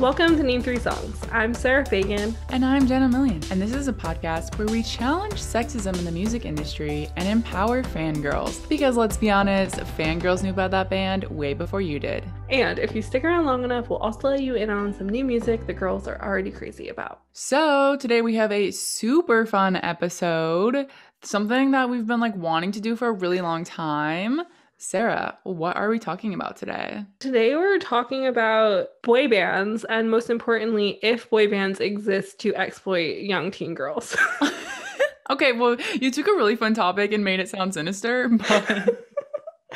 Welcome to Name Three Songs. I'm Sarah Fagan. And I'm Jenna Million. And this is a podcast where we challenge sexism in the music industry and empower fangirls. Because let's be honest, fangirls knew about that band way before you did. And if you stick around long enough, we'll also let you in on some new music the girls are already crazy about. So today we have a super fun episode, something that we've been like wanting to do for a really long time. Sarah, what are we talking about today? Today, we're talking about boy bands, and most importantly, if boy bands exist to exploit young teen girls. okay, well, you took a really fun topic and made it sound sinister, but.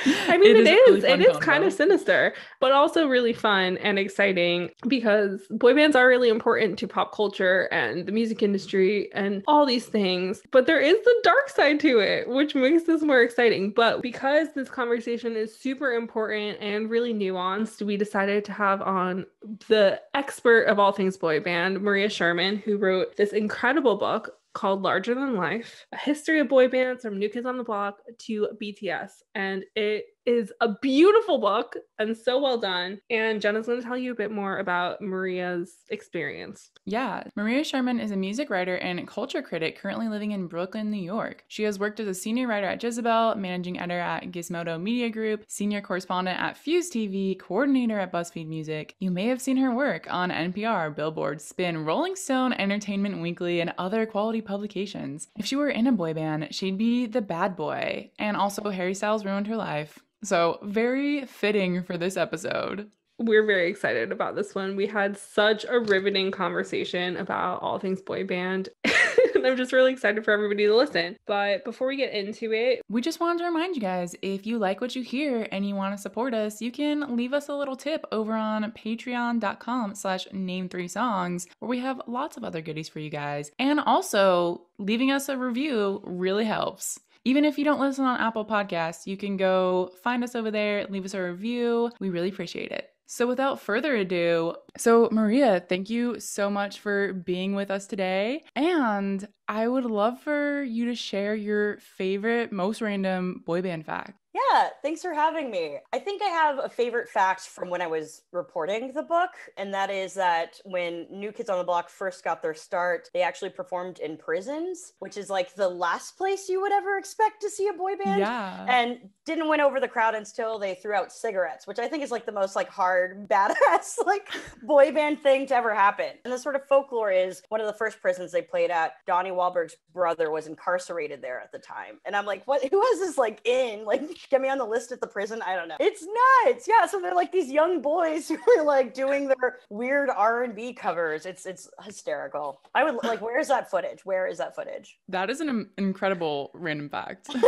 I mean, it, it is. Really it is kind of sinister, but also really fun and exciting because boy bands are really important to pop culture and the music industry and all these things. But there is the dark side to it, which makes this more exciting. But because this conversation is super important and really nuanced, we decided to have on the expert of all things boy band, Maria Sherman, who wrote this incredible book called Larger Than Life A History of Boy Bands from New Kids on the Block to BTS. And it is a beautiful book and so well done. And Jenna's going to tell you a bit more about Maria's experience. Yeah, Maria Sherman is a music writer and culture critic currently living in Brooklyn, New York. She has worked as a senior writer at Jezebel, managing editor at Gizmodo Media Group, senior correspondent at Fuse TV, coordinator at BuzzFeed Music. You may have seen her work on NPR, Billboard, Spin, Rolling Stone, Entertainment Weekly, and other quality publications. If she were in a boy band, she'd be the bad boy. And also, Harry Styles ruined her life. So, very fitting for this episode. We're very excited about this one. We had such a riveting conversation about all things boy band. I'm just really excited for everybody to listen. But before we get into it, we just wanted to remind you guys if you like what you hear and you want to support us, you can leave us a little tip over on patreon.com slash name three songs, where we have lots of other goodies for you guys. And also leaving us a review really helps. Even if you don't listen on Apple Podcasts, you can go find us over there, leave us a review. We really appreciate it. So, without further ado, so Maria, thank you so much for being with us today. And I would love for you to share your favorite, most random boy band fact. Yeah, thanks for having me. I think I have a favorite fact from when I was reporting the book, and that is that when New Kids on the Block first got their start, they actually performed in prisons, which is like the last place you would ever expect to see a boy band. Yeah. And didn't win over the crowd until they threw out cigarettes, which I think is like the most like hard, badass, like boy band thing to ever happen. And the sort of folklore is one of the first prisons they played at, Donnie Wahlberg's brother was incarcerated there at the time. And I'm like, what? Who has this like in? Like, get me on the list at the prison? I don't know. It's nuts. Yeah. So they're like these young boys who are like doing their weird R and B covers. It's it's hysterical. I would like, where is that footage? Where is that footage? That is an um, incredible random fact.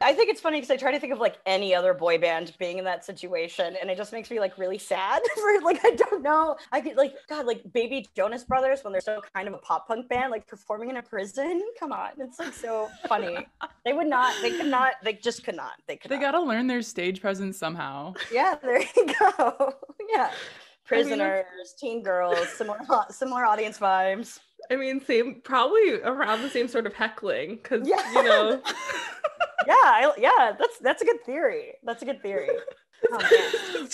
I think it's funny because I try to think of like any other boy band being in that situation, and it just makes me like really sad for like I don't know. I could like God, like Baby Jonas Brothers when they're so kind of a pop punk band, like performing in a prison. Come on, it's like so funny. they would not. They could not. They just could not. They could. They got to learn their stage presence somehow. Yeah, there you go. yeah, prisoners, I mean, teen girls, similar similar audience vibes. I mean, same, probably around the same sort of heckling, because yeah. you know. yeah, I, yeah, that's that's a good theory. That's a good theory. Oh,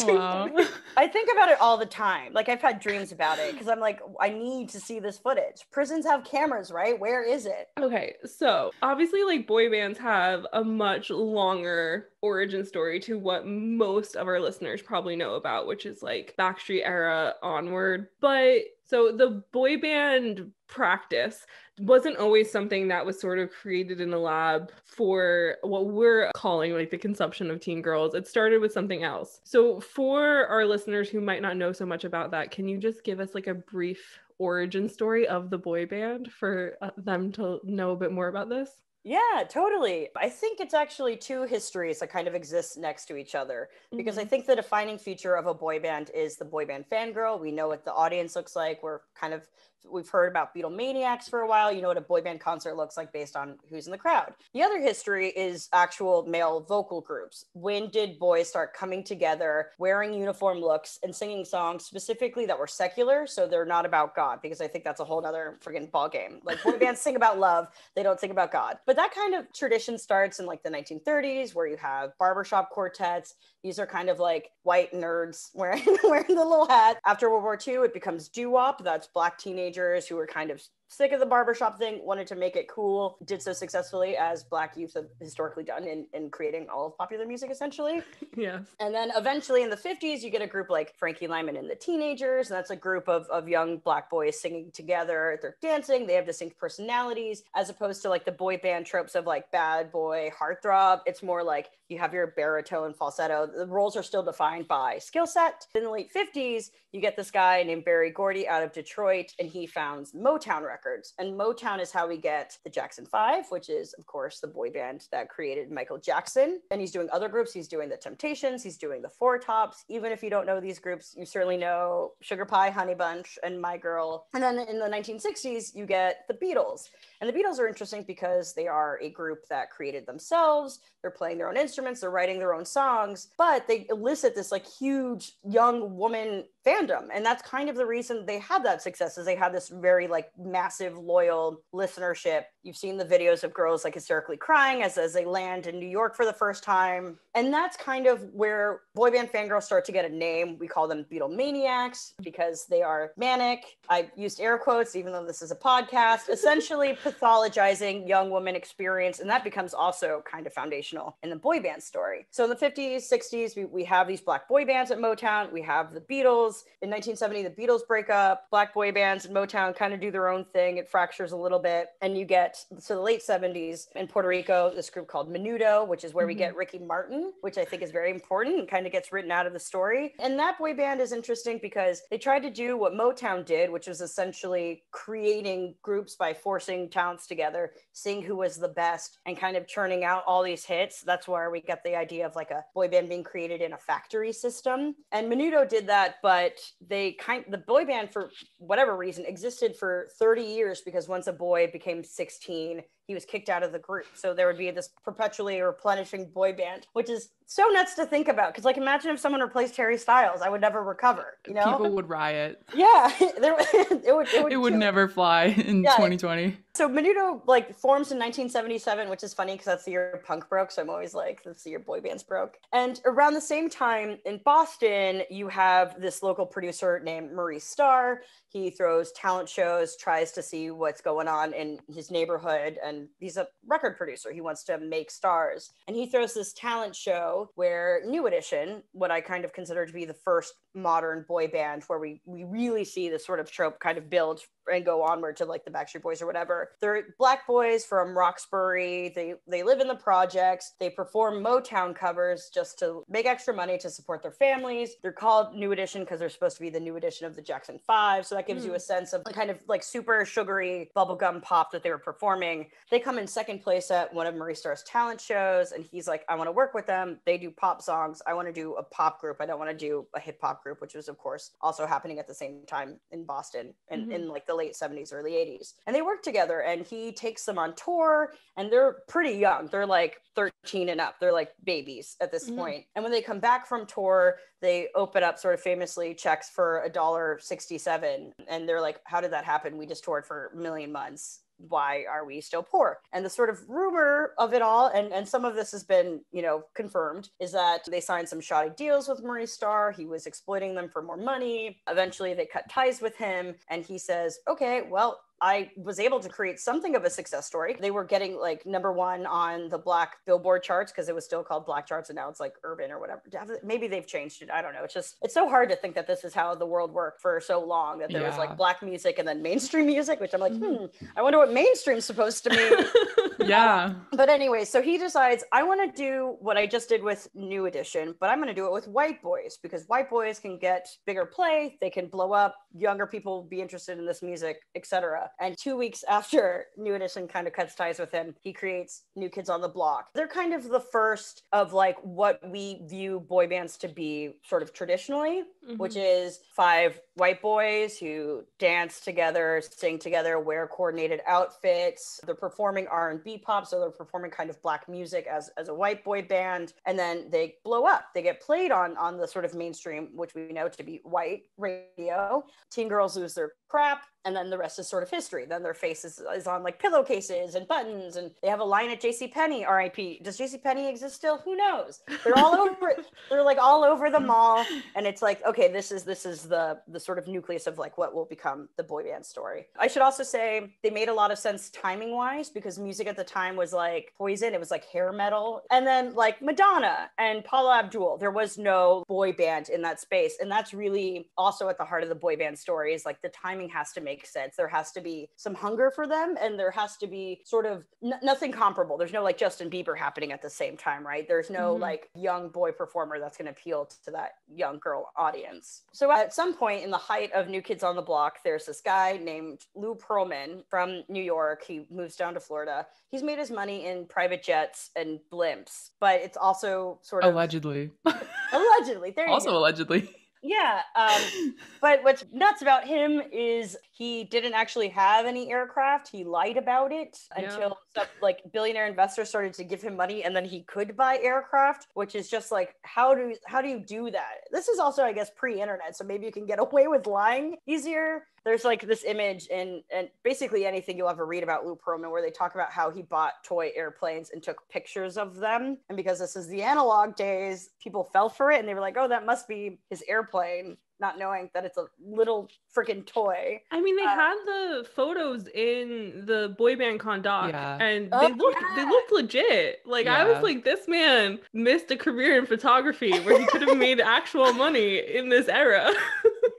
wow. I think about it all the time. Like I've had dreams about it because I'm like, I need to see this footage. Prisons have cameras, right? Where is it? Okay, so obviously, like boy bands have a much longer origin story to what most of our listeners probably know about, which is like Backstreet era onward. But so the boy band practice wasn't always something that was sort of created in a lab for what we're calling like the consumption of teen girls. It started with something else. So for our listeners who might not know so much about that, can you just give us like a brief origin story of the boy band for uh, them to know a bit more about this? Yeah, totally. I think it's actually two histories that kind of exist next to each other because mm-hmm. I think the defining feature of a boy band is the boy band fangirl. We know what the audience looks like. We're kind of we've heard about Beatlemaniacs for a while. You know what a boy band concert looks like based on who's in the crowd. The other history is actual male vocal groups. When did boys start coming together, wearing uniform looks, and singing songs specifically that were secular, so they're not about God? Because I think that's a whole other friggin' ball game. Like boy bands sing about love, they don't sing about God. But that kind of tradition starts in like the 1930s, where you have barbershop quartets. These are kind of like white nerds wearing wearing the little hat. After World War II, it becomes doo wop. That's black teenage teenagers who were kind of sick of the barbershop thing, wanted to make it cool, did so successfully as black youth have historically done in, in creating all of popular music essentially. Yeah. And then eventually in the 50s, you get a group like Frankie Lyman and the Teenagers, and that's a group of, of young black boys singing together. They're dancing, they have distinct personalities, as opposed to like the boy band tropes of like bad boy, heartthrob. It's more like you have your baritone, falsetto. The roles are still defined by skill set. In the late 50s, you get this guy named Barry Gordy out of Detroit, and he founds Motown Records records. And Motown is how we get the Jackson Five, which is, of course, the boy band that created Michael Jackson. And he's doing other groups. He's doing the Temptations, he's doing the Four Tops. Even if you don't know these groups, you certainly know Sugar Pie, Honey Bunch, and My Girl. And then in the 1960s, you get the Beatles. And the Beatles are interesting because they are a group that created themselves. They're playing their own instruments, they're writing their own songs, but they elicit this like huge young woman fandom. And that's kind of the reason they had that success is they had this very like massive loyal listenership. You've seen the videos of girls like hysterically crying as, as they land in New York for the first time. And that's kind of where boy band fangirls start to get a name. We call them Beatlemaniacs because they are manic. I used air quotes, even though this is a podcast, essentially pathologizing young woman experience. And that becomes also kind of foundational in the boy band story. So in the 50s, 60s, we, we have these black boy bands at Motown. We have the Beatles. In 1970, the Beatles break up. Black boy bands at Motown kind of do their own thing. It fractures a little bit. And you get to so the late 70s in Puerto Rico, this group called Menudo, which is where mm-hmm. we get mm-hmm. Ricky Martin, which I think is very important and kind of gets written out of the story. And that boy band is interesting because they tried to do what Motown did, which was essentially creating groups by forcing talent together, seeing who was the best, and kind of churning out all these hits. That's where we get the idea of like a boy band being created in a factory system. And Menudo did that, but they kind the boy band for whatever reason existed for 30 years because once a boy became 16, he was kicked out of the group. So there would be this perpetually replenishing boy band, which is so nuts to think about. Because like, imagine if someone replaced Harry Styles, I would never recover. You know, people would riot. Yeah, there, it would. It would, it would never fly in yeah, 2020. So Menudo like forms in 1977, which is funny because that's the year punk broke. So I'm always like, this the year boy bands broke. And around the same time in Boston, you have this local producer named Maurice Starr. He throws talent shows, tries to see what's going on in his neighborhood, and he's a record producer. He wants to make stars, and he throws this talent show where New Edition, what I kind of consider to be the first modern boy band where we we really see this sort of trope kind of build and go onward to like the Backstreet Boys or whatever. They're black boys from Roxbury. They they live in the projects. They perform Motown covers just to make extra money to support their families. They're called New Edition because they're supposed to be the new edition of the Jackson 5. So that gives mm. you a hmm. sense of kind of like super sugary bubblegum pop that they were performing. They come in second place at one of Marie Starr's talent shows and he's like I want to work with them. They do pop songs. I want to do a pop group. I don't want to do a hip hop group, which was, of course, also happening at the same time in Boston and mm-hmm. in like the late 70s, early 80s. And they work together and he takes them on tour and they're pretty young. They're like 13 and up. They're like babies at this mm-hmm. point. And when they come back from tour, they open up sort of famously checks for a dollar 67. And they're like, how did that happen? We just toured for a million months why are we still poor? And the sort of rumor of it all, and, and some of this has been, you know, confirmed, is that they signed some shoddy deals with Murray Star. He was exploiting them for more money. Eventually they cut ties with him. And he says, okay, well, I was able to create something of a success story. They were getting like number one on the black billboard charts because it was still called black charts and now it's like urban or whatever. Maybe they've changed it. I don't know. It's just, it's so hard to think that this is how the world worked for so long that there yeah. was like black music and then mainstream music, which I'm like, mm-hmm. hmm, I wonder what mainstream's supposed to mean. yeah. But anyway, so he decides I want to do what I just did with New Edition, but I'm going to do it with white boys because white boys can get bigger play, they can blow up, younger people be interested in this music, etc. And 2 weeks after New Edition kind of cuts ties with him, he creates New Kids on the Block. They're kind of the first of like what we view boy bands to be sort of traditionally, mm-hmm. which is five white boys who dance together, sing together, wear coordinated outfits, they're performing R&B pop, so they're performing kind of black music as, as a white boy band, and then they blow up. They get played on on the sort of mainstream, which we know to be white radio. Teen girls lose their crap and then the rest is sort of history. Then their face is, is on like pillowcases and buttons, and they have a line at J.C. Penney. R.I.P. Does J.C. Penney exist still? Who knows? They're all over. They're like all over the mall, and it's like okay, this is this is the the sort of nucleus of like what will become the boy band story. I should also say they made a lot of sense timing wise because music at the time was like Poison. It was like hair metal, and then like Madonna and Paula Abdul. There was no boy band in that space, and that's really also at the heart of the boy band story is like the timing has to make make sense. There has to be some hunger for them, and there has to be sort of n- nothing comparable. There's no like Justin Bieber happening at the same time, right? There's no mm-hmm. like young boy performer that's going to appeal to that young girl audience. So at some point in the height of New Kids on the Block, there's this guy named Lou Pearlman from New York. He moves down to Florida. He's made his money in private jets and blimps, but it's also sort of allegedly. allegedly, there also allegedly. Yeah. Um, but what's nuts about him is he didn't actually have any aircraft. He lied about it yeah. until some, like billionaire investors started to give him money, and then he could buy aircraft, which is just like how do how do you do that? This is also, I guess, pre-internet, so maybe you can get away with lying easier. There's like this image and and basically anything you'll ever read about Lou Pearlman, where they talk about how he bought toy airplanes and took pictures of them, and because this is the analog days, people fell for it, and they were like, oh, that must be his airplane not knowing that it's a little freaking toy. I mean, they uh, had the photos in the boy band con doc, yeah. and oh, they oh, looked yeah. they looked legit. Like yeah. I was like, this man missed a career in photography where he could have made actual money in this era. yeah,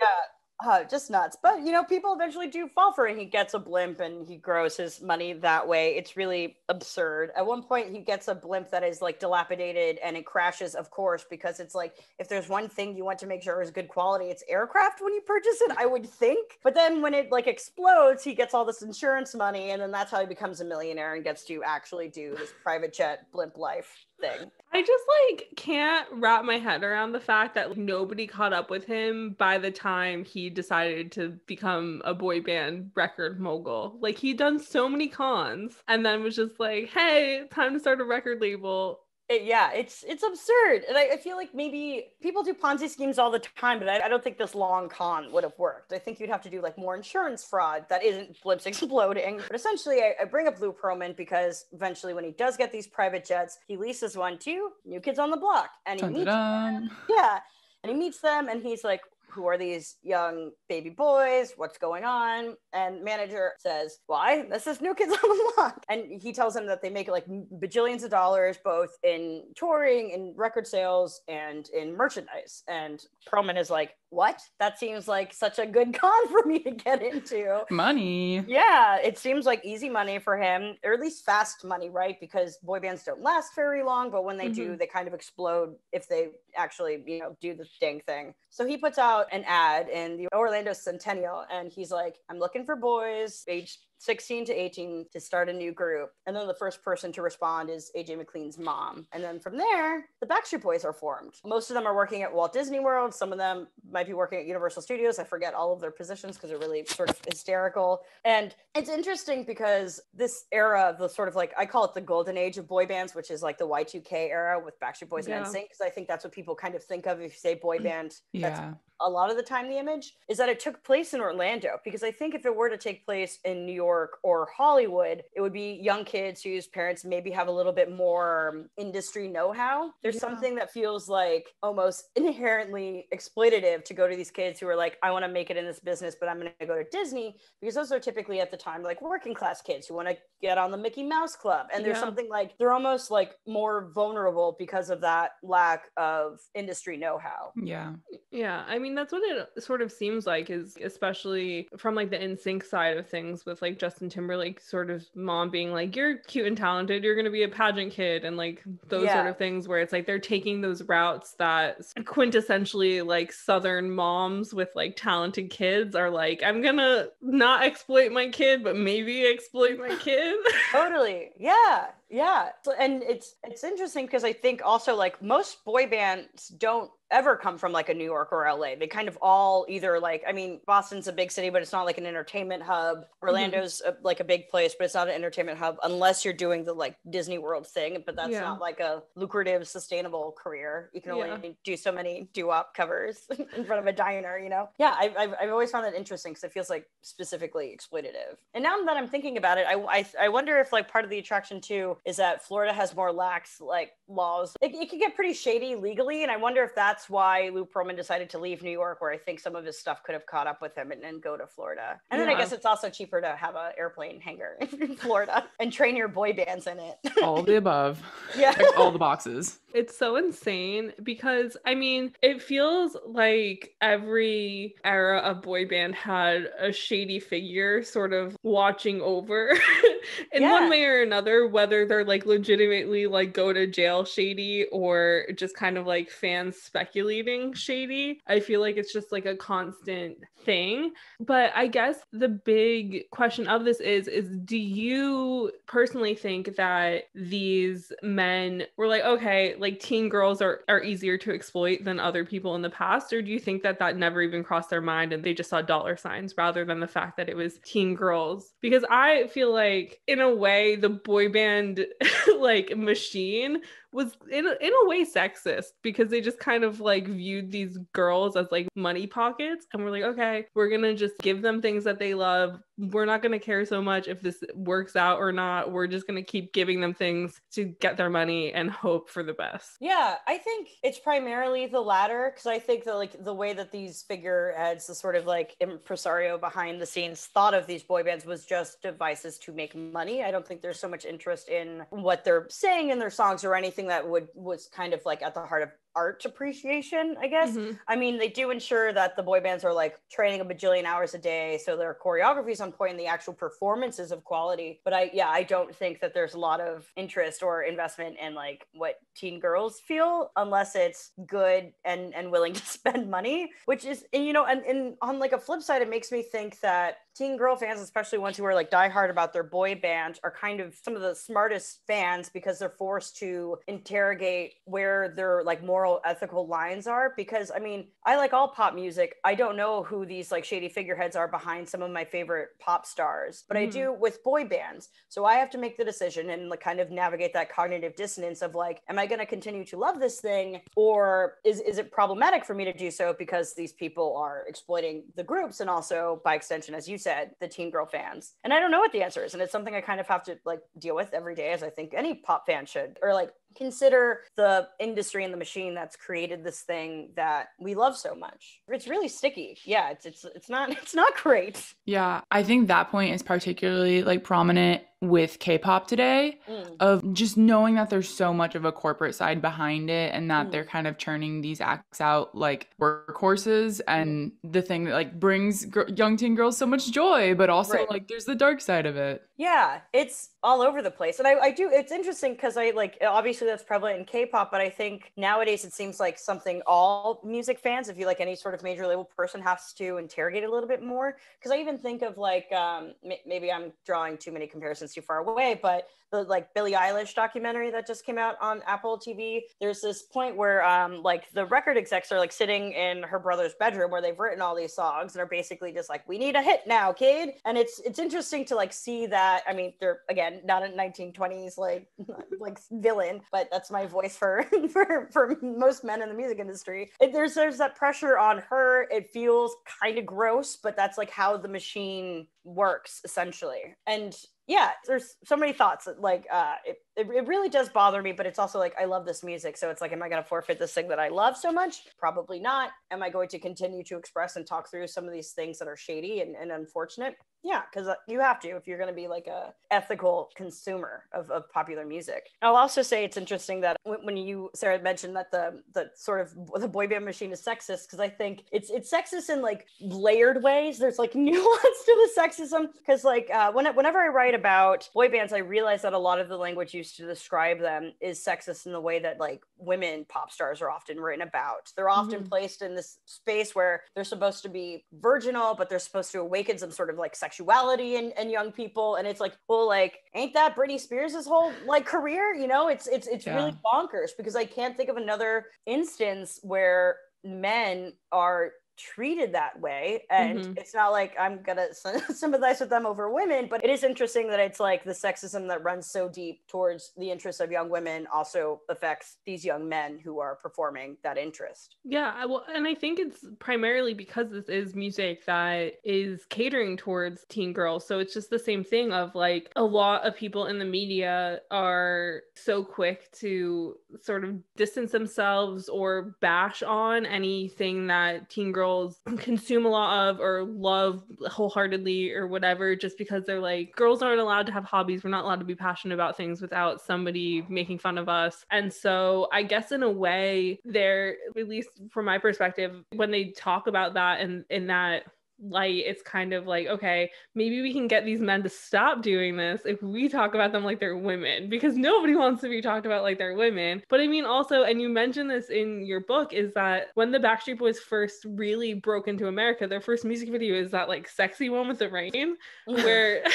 uh, just nuts. But you know, people eventually do fall for it. He gets a blimp and he grows his money that way. It's really absurd. At one point, he gets a blimp that is like dilapidated and it crashes, of course, because it's like if there's one thing you want to make sure is good quality, it's aircraft when you purchase it, I would think. But then when it like explodes, he gets all this insurance money, and then that's how he becomes a millionaire and gets to actually do his private jet blimp life thing. I just like can't wrap my head around the fact that like, nobody caught up with him by the time he decided to become a boy band record mogul. Like he'd done so many cons and then was just like, "Hey, time to start a record label." It, yeah, it's it's absurd, and I, I, feel like maybe people do Ponzi schemes all the time, but I, I, don't think this long con would have worked. I think you'd have to do like more insurance fraud that isn't blips exploding. But essentially, I, I bring up Lou Pearlman because eventually, when he does get these private jets, he leases one to New Kids on the Block, and he dun, meets them. yeah, and he meets them, and he's like, who are these young baby boys? What's going on? And manager says, why? This is New Kids on the Block. And he tells him that they make like bajillions of dollars, both in touring and record sales and in merchandise. And Perlman is like, what? That seems like such a good con for me to get into. Money. Yeah, it seems like easy money for him, or at least fast money, right? Because boy bands don't last very long, but when they mm-hmm. do, they kind of explode if they actually, you know, do the dang thing. So he puts out out an ad in the Orlando Centennial and he's like, I'm looking for boys age 16 to 18 to start a new group. And then the first person to respond is AJ McLean's mom. And then from there, the Backstreet Boys are formed. Most of them are working at Walt Disney World. Some of them might be working at Universal Studios. I forget all of their positions because they're really sort of hysterical. And it's interesting because this era, the sort of like, I call it the golden age of boy bands, which is like the Y2K era with Backstreet Boys yeah. and NSYNC, because I think that's what people kind of think of if you say boy mm-hmm. band. yeah a lot of the time the image is that it took place in Orlando because I think if it were to take place in New York York or Hollywood, it would be young kids whose parents maybe have a little bit more um, industry know how. There's yeah. something that feels like almost inherently exploitative to go to these kids who are like, I want to make it in this business, but I'm going to go to Disney because those are typically at the time like working class kids who want to get on the Mickey Mouse Club. And there's yeah. something like they're almost like more vulnerable because of that lack of industry know how. Yeah. Yeah. I mean, that's what it sort of seems like, is especially from like the sync side of things with like like Justin Timberlake sort of mom being like, You're cute and talented, you're gonna be a pageant kid, and like those yeah. sort of things where it's like they're taking those routes that quintessentially like southern moms with like talented kids are like, I'm gonna not exploit my kid, but maybe exploit my kid. totally. Yeah. Yeah. And it's it's interesting because I think also like most boy bands don't ever come from like a New York or LA. They kind of all either like, I mean, Boston's a big city, but it's not like an entertainment hub. Mm-hmm. Orlando's mm-hmm. a, like a big place, but it's not an entertainment hub unless you're doing the like Disney World thing. But that's yeah. not like a lucrative, sustainable career. You can only yeah. do so many doo wop covers in front of a diner, you know? Yeah, I, I've, I've always found that interesting because it feels like specifically exploitative. And now that I'm thinking about it, I, I, I wonder if like part of the attraction too is that Florida has more lax like laws. It, it can get pretty shady legally. And I wonder if that's that's why Lou Pearlman decided to leave New York, where I think some of his stuff could have caught up with him, and then go to Florida. And yeah. then I guess it's also cheaper to have an airplane hangar in Florida and train your boy bands in it. all the above. Yeah. Check all the boxes. It's so insane because I mean, it feels like every era of boy band had a shady figure sort of watching over in yeah. one way or another, whether they're like legitimately like go to jail shady or just kind of like fans speculating shady. I feel like it's just like a constant thing. But I guess the big question of this is is do you personally think that these men were like okay, like teen girls are are easier to exploit than other people in the past or do you think that that never even crossed their mind and they just saw dollar signs rather than the fact that it was teen girls? Because I feel like in a way the boy band like machine was in, in a way sexist because they just kind of like viewed these girls as like money pockets and we're like okay we're gonna just give them things that they love we're not going to care so much if this works out or not. We're just going to keep giving them things to get their money and hope for the best. Yeah, I think it's primarily the latter because I think that like the way that these figureheads, the sort of like impresario behind the scenes, thought of these boy bands was just devices to make money. I don't think there's so much interest in what they're saying in their songs or anything that would was kind of like at the heart of art appreciation, I guess. Mm-hmm. I mean, they do ensure that the boy bands are like training a bajillion hours a day, so their choreography is on point and the actual performances of quality. But I, yeah, I don't think that there's a lot of interest or investment in like what teen girls feel unless it's good and and willing to spend money, which is, you know, and, and on like a flip side, it makes me think that teen girl fans, especially ones who are like diehard about their boy band, are kind of some of the smartest fans because they're forced to interrogate where their like moral ethical lines are. Because I mean, I like all pop music. I don't know who these like shady figureheads are behind some of my favorite pop stars, but mm-hmm. I do mm-hmm. with boy bands. So I have to make the decision and like kind of navigate that cognitive dissonance of like, am I going to continue to love this thing or is, is it problematic for me to do so because these people are exploiting the groups and also by extension, as you said, the teen girl fans. And I don't know what the answer is. And it's something I kind of have to like deal with every day, as I think any pop fan should, or like consider the industry and the machine that's created this thing that we love so much. It's really sticky. Yeah, it's it's it's not it's not great. Yeah, I think that point is particularly like prominent with K-pop today mm. of just knowing that there's so much of a corporate side behind it and that mm. they're kind of churning these acts out like workhorses and mm. the thing that like brings gr- young teen girls so much joy but also right. like there's the dark side of it. Yeah, it's all over the place. And I, I do it's interesting because I like obviously that's prevalent in K-pop but I think nowadays it seems like something all music fans if you like any sort of major label person has to interrogate a little bit more because I even think of like um m- maybe I'm drawing too many comparisons too far away, but the like Billie Eilish documentary that just came out on Apple TV, there's this point where um, like the record execs are like sitting in her brother's bedroom where they've written all these songs and are basically just like, we need a hit now, Cade." And it's it's interesting to like see that. I mean, they're again not a 1920s like like villain, but that's my voice for for for most men in the music industry. It, there's there's that pressure on her. It feels kind of gross, but that's like how the machine works essentially. And yeah, there's so many thoughts. Like, uh, it, it, it really does bother me, but it's also like I love this music. So it's like, am I going to forfeit this thing that I love so much? Probably not. Am I going to continue to express and talk through some of these things that are shady and, and unfortunate? Yeah, because uh, you have to if you're going to be like a ethical consumer of, of popular music. I'll also say it's interesting that when you Sarah mentioned that the the sort of the boy band machine is sexist because I think it's it's sexist in like layered ways. There's like nuance to the sexism because like uh, when, whenever I write about boy bands, I realize that a lot of the language you to describe them is sexist in the way that like women pop stars are often written about. They're often mm-hmm. placed in this space where they're supposed to be virginal, but they're supposed to awaken some sort of like sexuality in, in young people. And it's like, well, like, ain't that Britney Spears' whole like career? You know, it's it's it's yeah. really bonkers because I can't think of another instance where men are treated that way and mm-hmm. it's not like i'm gonna sympathize with them over women but it is interesting that it's like the sexism that runs so deep towards the interests of young women also affects these young men who are performing that interest yeah well and i think it's primarily because this is music that is catering towards teen girls so it's just the same thing of like a lot of people in the media are so quick to sort of distance themselves or bash on anything that teen girls girls consume a lot of or love wholeheartedly or whatever, just because they're like, girls aren't allowed to have hobbies. We're not allowed to be passionate about things without somebody making fun of us. And so I guess in a way, they're, at least from my perspective, when they talk about that and in that light it's kind of like okay maybe we can get these men to stop doing this if we talk about them like they're women because nobody wants to be talked about like they're women but i mean also and you mentioned this in your book is that when the backstreet boys first really broke into america their first music video is that like sexy one with the rain mm-hmm. where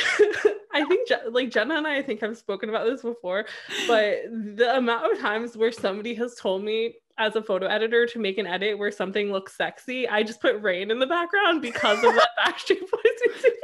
i think like jenna and i i think have spoken about this before but the amount of times where somebody has told me as a photo editor to make an edit where something looks sexy, I just put rain in the background because of what Backstreet Boys music.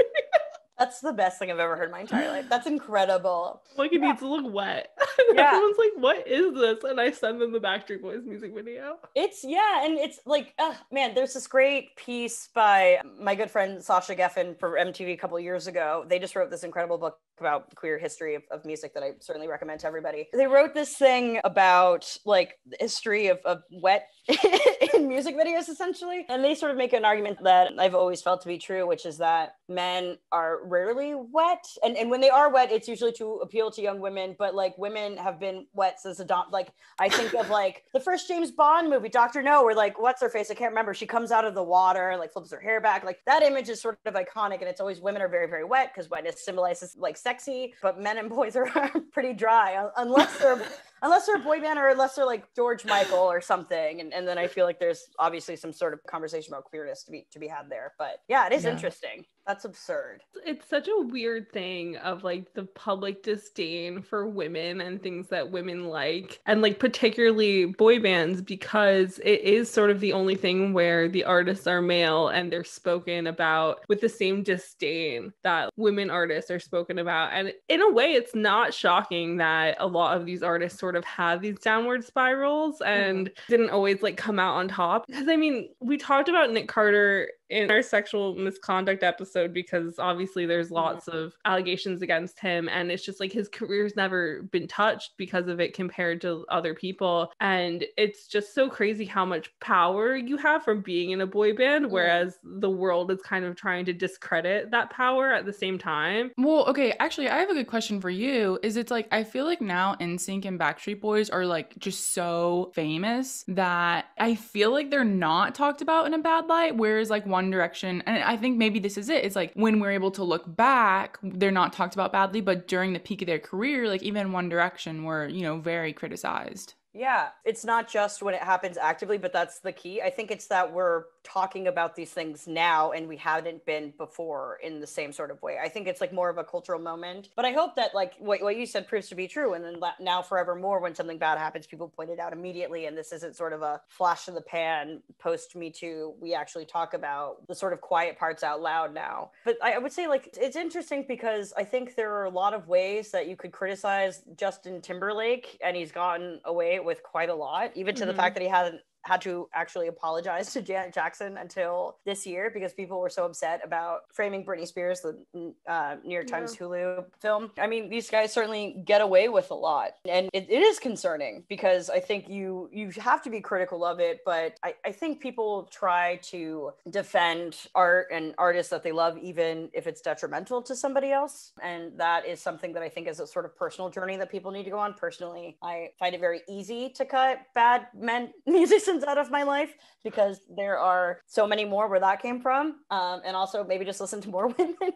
That's the best thing I've ever heard in my entire life. That's incredible. Like it yeah. needs to look wet. Yeah. Everyone's like, what is this? And I send them the Backstreet Boys music video. It's yeah, and it's like, uh, man, there's this great piece by my good friend Sasha Geffen for MTV a couple years ago. They just wrote this incredible book about queer history of, of, music that I certainly recommend to everybody. They wrote this thing about like history of, of wet in music videos essentially. And they sort of make an argument that I've always felt to be true, which is that men are rarely wet. And, and when they are wet, it's usually to appeal to young women, but like women have been wet since the dawn. Like I think of like the first James Bond movie, Dr. No, where like, what's her face? I can't remember. She comes out of the water, like flips her hair back. Like that image is sort of iconic and it's always women are very, very wet because wetness symbolizes like sexy, but men and boys are pretty dry unless they're unless they're a boy band or unless they're like George Michael or something. And, and then I feel like there's obviously some sort of conversation about queerness to be to be had there. But yeah, it is yeah. interesting. That's absurd. It's such a weird thing of like the public disdain for women and things that women like, and like particularly boy bands, because it is sort of the only thing where the artists are male and they're spoken about with the same disdain that women artists are spoken about. And in a way, it's not shocking that a lot of these artists sort of have these downward spirals mm-hmm. and mm-hmm. didn't always like come out on top. Because I mean, we talked about Nick Carter in our sexual misconduct episode because obviously there's mm-hmm. lots of allegations against him and it's just like his career's never been touched because of it compared to other people and it's just so crazy how much power you have from being in a boy band whereas the world is kind of trying to discredit that power at the same time well okay actually i have a good question for you is it's like i feel like now nsync and backstreet boys are like just so famous that i feel like they're not talked about in a bad light whereas like one direction and i think maybe this is it it's like when we're able to look back they're not talked about badly but during the peak of their career like even one direction were you know very criticized yeah it's not just when it happens actively but that's the key i think it's that we're talking about these things now and we hadn't been before in the same sort of way. I think it's like more of a cultural moment. But I hope that like what, what you said proves to be true. And then now forevermore, when something bad happens, people point it out immediately. And this isn't sort of a flash in the pan post Me Too. We actually talk about the sort of quiet parts out loud now. But I, I would say like it's interesting because I think there are a lot of ways that you could criticize Justin Timberlake and he's gotten away with quite a lot, even to mm-hmm. the fact that he hasn't had to actually apologize to Janet Jackson until this year because people were so upset about framing Britney Spears, the uh, New York Times yeah. Hulu film. I mean, these guys certainly get away with a lot, and it, it is concerning because I think you you have to be critical of it, but I, I think people try to defend art and artists that they love, even if it's detrimental to somebody else, and that is something that I think is a sort of personal journey that people need to go on. Personally, I find it very easy to cut bad men music out of my life because there are so many more where that came from. Um, and also maybe just listen to more women.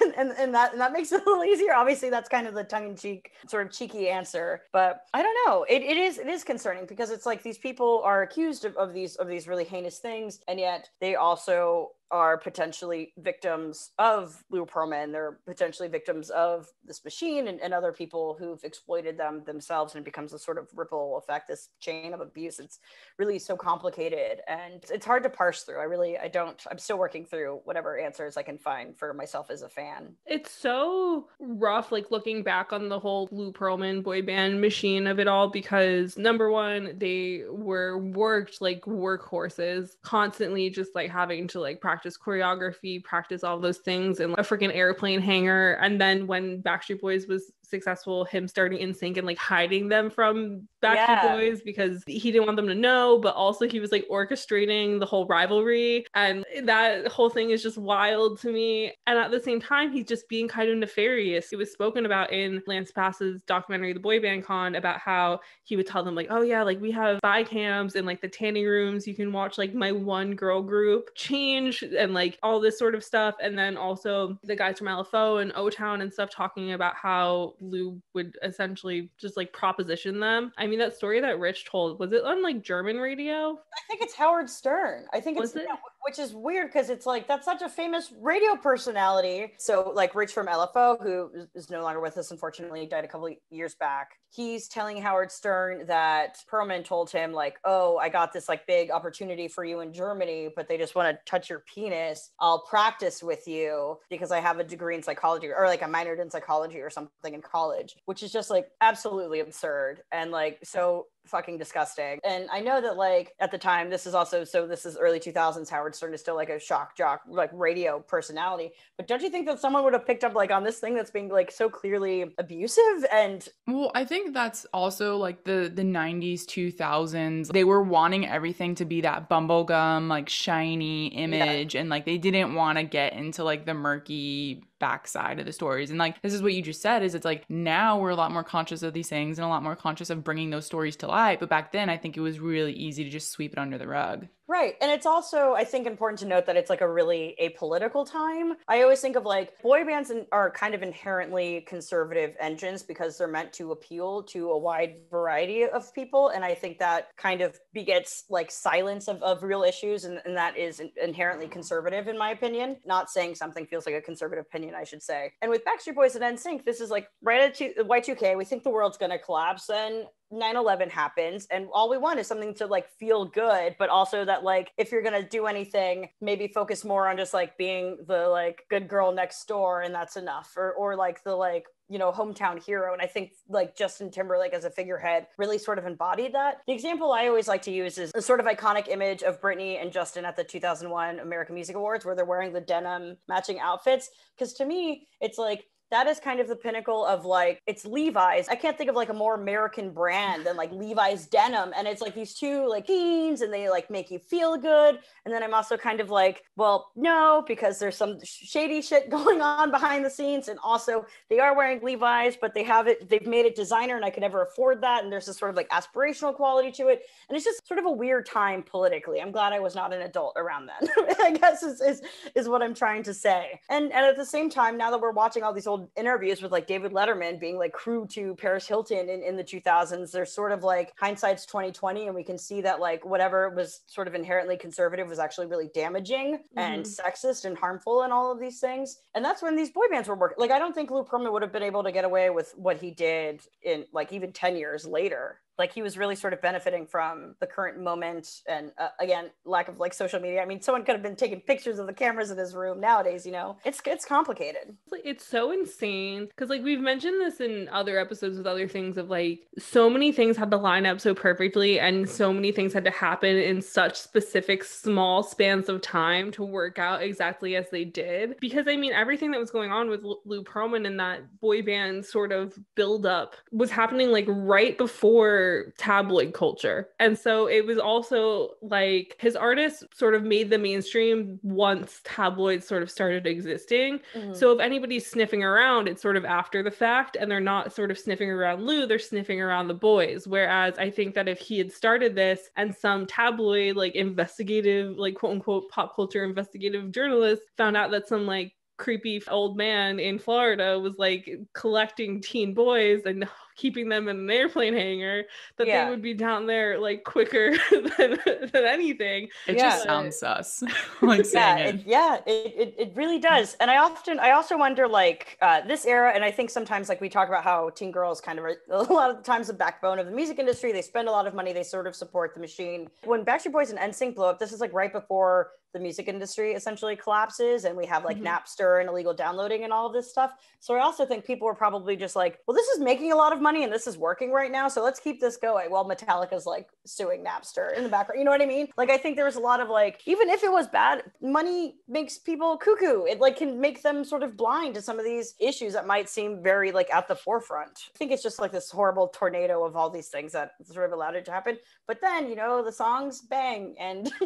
and, and, and that and that makes it a little easier. Obviously, that's kind of the tongue-in-cheek, sort of cheeky answer. But I don't know. It, it is it is concerning because it's like these people are accused of, of these of these really heinous things, and yet they also are potentially victims of Lou Pearlman. They're potentially victims of this machine and, and, other people who've exploited them themselves, and it becomes a sort of ripple effect, this chain of abuse. It's really so complicated, and it's hard to parse through. I really, I don't. I'm still working through whatever answers I can find for myself as a fan. It's so rough, like looking back on the whole Lou Pearlman boy band machine of it all, because number one, they were worked like workhorses, constantly just like having to like practice practice choreography, practice all those things in like, a freaking airplane hangar. And then when Backstreet Boys was successful him starting in sync and like hiding them from Backstreet yeah. Boys because he didn't want them to know, but also he was like orchestrating the whole rivalry. And that whole thing is just wild to me. And at the same time, he's just being kind of nefarious. It was spoken about in Lance Bass's documentary, The Boy Band Con, about how he would tell them, like, oh yeah, like we have bi cams and like the tanning rooms. You can watch like my one girl group change and like all this sort of stuff. And then also the guys from LFO and O Town and stuff talking about how Lou would essentially just like proposition them. I mean, that story that Rich told was it on like German radio? I think it's Howard Stern. I think was it's it? which is weird because it's like that's such a famous radio personality. So like Rich from LFO, who is no longer with us, unfortunately, died a couple years back. He's telling Howard Stern that Perlman told him like, "Oh, I got this like big opportunity for you in Germany, but they just want to touch your penis. I'll practice with you because I have a degree in psychology or like a minored in psychology or something in college," which is just like absolutely absurd. And like so fucking disgusting. And I know that like at the time, this is also so this is early 2000s. Howard Stern is still like a shock jock, like radio personality. But don't you think that someone would have picked up like on this thing that's being like so clearly abusive and? Well, I think that's also like the the 90s, 2000s. They were wanting everything to be that bumblegum, like shiny image, yeah. and like they didn't want to get into like the murky backside of the stories. And like this is what you just said is it's like now we're a lot more conscious of these things and a lot more conscious of bringing those stories to light. But back then, I think it was really easy to just sweep it under the rug. Right. And it's also, I think, important to note that it's like a really apolitical time. I always think of like boy bands are kind of inherently conservative engines because they're meant to appeal to a wide variety of people. And I think that kind of begets like silence of, of real issues. And, and that is inherently conservative, in my opinion. Not saying something feels like a conservative opinion, I should say. And with Backstreet Boys and NSYNC, this is like right at Y2K, we think the world's going to collapse. then. 9-11 happens and all we want is something to like feel good but also that like if you're gonna do anything maybe focus more on just like being the like good girl next door and that's enough or or like the like you know hometown hero and i think like justin timberlake as a figurehead really sort of embodied that the example i always like to use is a sort of iconic image of britney and justin at the 2001 american music awards where they're wearing the denim matching outfits because to me it's like that is kind of the pinnacle of like it's Levi's. I can't think of like a more American brand than like Levi's denim. And it's like these two like jeans and they like make you feel good. And then I'm also kind of like, well, no, because there's some shady shit going on behind the scenes. And also they are wearing Levi's, but they have it, they've made it designer and I could never afford that. And there's this sort of like aspirational quality to it. And it's just sort of a weird time politically. I'm glad I was not an adult around then, I guess is, is, is what I'm trying to say. And, and at the same time, now that we're watching all these old interviews with like David Letterman being like crew to Paris Hilton in, in the 2000s. They're sort of like hindsight's 2020, and we can see that like whatever was sort of inherently conservative was actually really damaging mm-hmm. and sexist and harmful and all of these things. And that's when these boy bands were working. Like I don't think Lou Pearlman would have been able to get away with what he did in like even 10 years later like he was really sort of benefiting from the current moment and uh, again lack of like social media i mean someone could have been taking pictures of the cameras in his room nowadays you know it's it's complicated it's so insane because like we've mentioned this in other episodes with other things of like so many things had to line up so perfectly and so many things had to happen in such specific small spans of time to work out exactly as they did because i mean everything that was going on with L- lou pearlman and that boy band sort of build up was happening like right before tabloid culture. And so it was also like his artists sort of made the mainstream once tabloids sort of started existing. Mm-hmm. So if anybody's sniffing around, it's sort of after the fact and they're not sort of sniffing around Lou, they're sniffing around the boys. Whereas I think that if he had started this and some tabloid, like investigative, like quote unquote pop culture investigative journalist found out that some like creepy old man in Florida was like collecting teen boys and keeping them in an airplane hangar that yeah. they would be down there like quicker than, than anything it yeah. just sounds sus like yeah, it. It, yeah it, it, really does and i often i also wonder like uh, this era and i think sometimes like we talk about how teen girls kind of a lot of the times the backbone of the music industry they spend a lot of money they sort of support the machine when backstreet boys and nsync blow up this is like right before the music industry essentially collapses and we have like mm-hmm. Napster and illegal downloading and all of this stuff. So I also think people were probably just like, well, this is making a lot of money and this is working right now. So let's keep this going. while Metallica's like suing Napster in the background. You know what I mean? Like, I think there was a lot of like, even if it was bad, money makes people cuckoo. It like can make them sort of blind to some of these issues that might seem very like at the forefront. I think it's just like this horrible tornado of all these things that sort of allowed it to happen. But then, you know, the songs bang and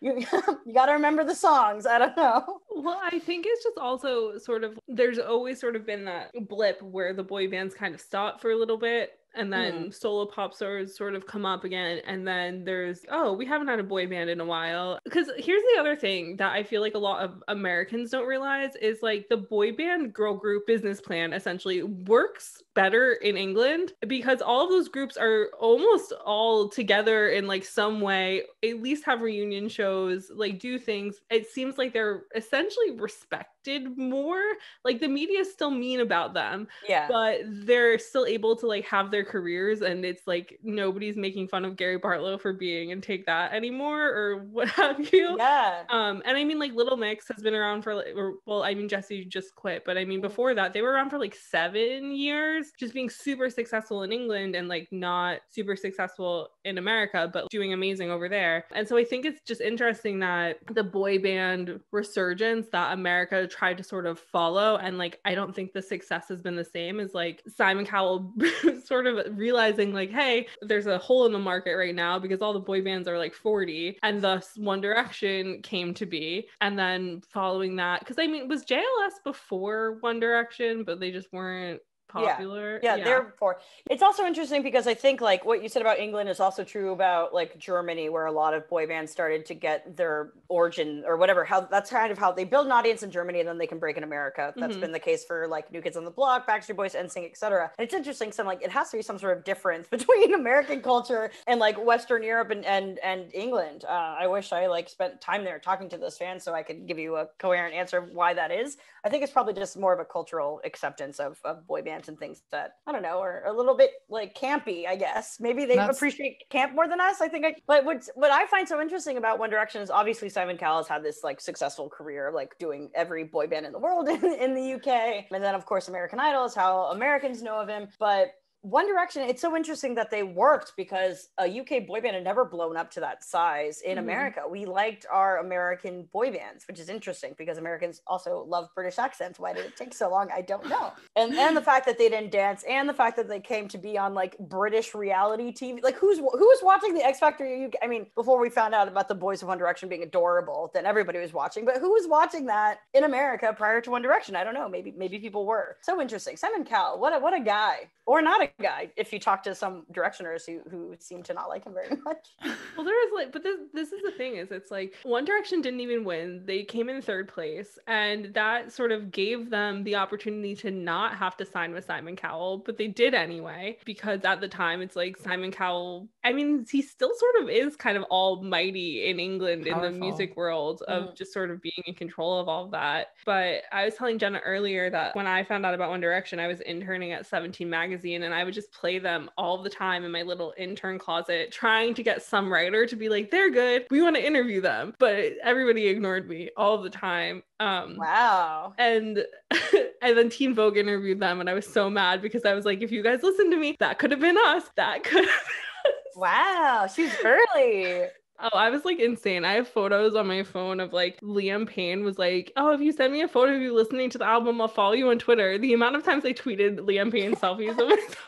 you you got to remember the songs. I don't know. Well, I think it's just also sort of there's always sort of been that blip where the boy bands kind of stop for a little bit and mm-hmm. then mm. solo pop stars sort of come up again and then there's oh we haven't had a boy band in a while because here's the other thing that i feel like a lot of americans don't realize is like the boy band girl group business plan essentially works better in england because all of those groups are almost all together in like some way at least have reunion shows like do things it seems like they're essentially respected more like the media is still mean about them yeah but they're still able to like have their careers and it's like nobody's making fun of Gary Bartlow for being and take that anymore or what have you. Yeah. Um, and I mean like Little Mix has been around for or, well, I mean Jesse just quit, but I mean mm. before that they were around for like seven years, just being super successful in England and like not super successful in America, but doing amazing over there. And so I think it's just interesting that the boy band resurgence that America tried to sort of follow and like I don't think the success has been the same as like Simon Cowell sort of of realizing like, hey, there's a hole in the market right now because all the boy bands are like 40, and thus One Direction came to be. And then following that, because I mean, was JLS before One Direction, but they just weren't popular. Yeah. yeah, yeah, therefore. It's also interesting because I think like what you said about England is also true about like Germany, where a lot of boy bands started to get their origin or whatever. How that's kind of how they build an audience in Germany and then they can break in America. That's mm-hmm. been the case for like New Kids on the Block, Backstreet Boys, NSYNC, etc. And it's interesting, some like it has to be some sort of difference between American culture and like Western Europe and and, and England. Uh, I wish I like spent time there talking to those fans so I could give you a coherent answer of why that is. I think it's probably just more of a cultural acceptance of, of boy band and things that I don't know are a little bit like campy, I guess. Maybe they That's... appreciate camp more than us. I think. I, but what what I find so interesting about One Direction is obviously Simon Cowell has had this like successful career, like doing every boy band in the world in, in the UK, and then of course American Idol is how Americans know of him. But one Direction, it's so interesting that they worked because a UK boy band had never blown up to that size in mm-hmm. America. We liked our American boy bands, which is interesting because Americans also love British accents. Why did it take so long? I don't know. And and the fact that they didn't dance and the fact that they came to be on like British reality TV. Like who's who's watching the X Factor UK? I mean, before we found out about the boys of One Direction being adorable, then everybody was watching, but who was watching that in America prior to One Direction? I don't know. Maybe maybe people were. So interesting. Simon Cowell, what a what a guy. Or not a that guy if you talk to some directioners who, who seem to not like him very much well there is like but this, this is the thing is it's like one direction didn't even win they came in third place and that sort of gave them the opportunity to not have to sign with simon cowell but they did anyway because at the time it's like simon cowell i mean he still sort of is kind of almighty in england Powerful. in the music world of mm. just sort of being in control of all of that but i was telling jenna earlier that when i found out about one direction i was interning at 17 magazine and I would just play them all the time in my little intern closet, trying to get some writer to be like, they're good. We want to interview them. But everybody ignored me all the time. Um, wow. And and then Team Vogue interviewed them, and I was so mad because I was like, if you guys listen to me, that could have been us. That could. Wow, she's early. Oh, I was like insane. I have photos on my phone of like Liam Payne was like, Oh, if you send me a photo of you listening to the album, I'll follow you on Twitter. The amount of times I tweeted Liam Payne selfies of myself.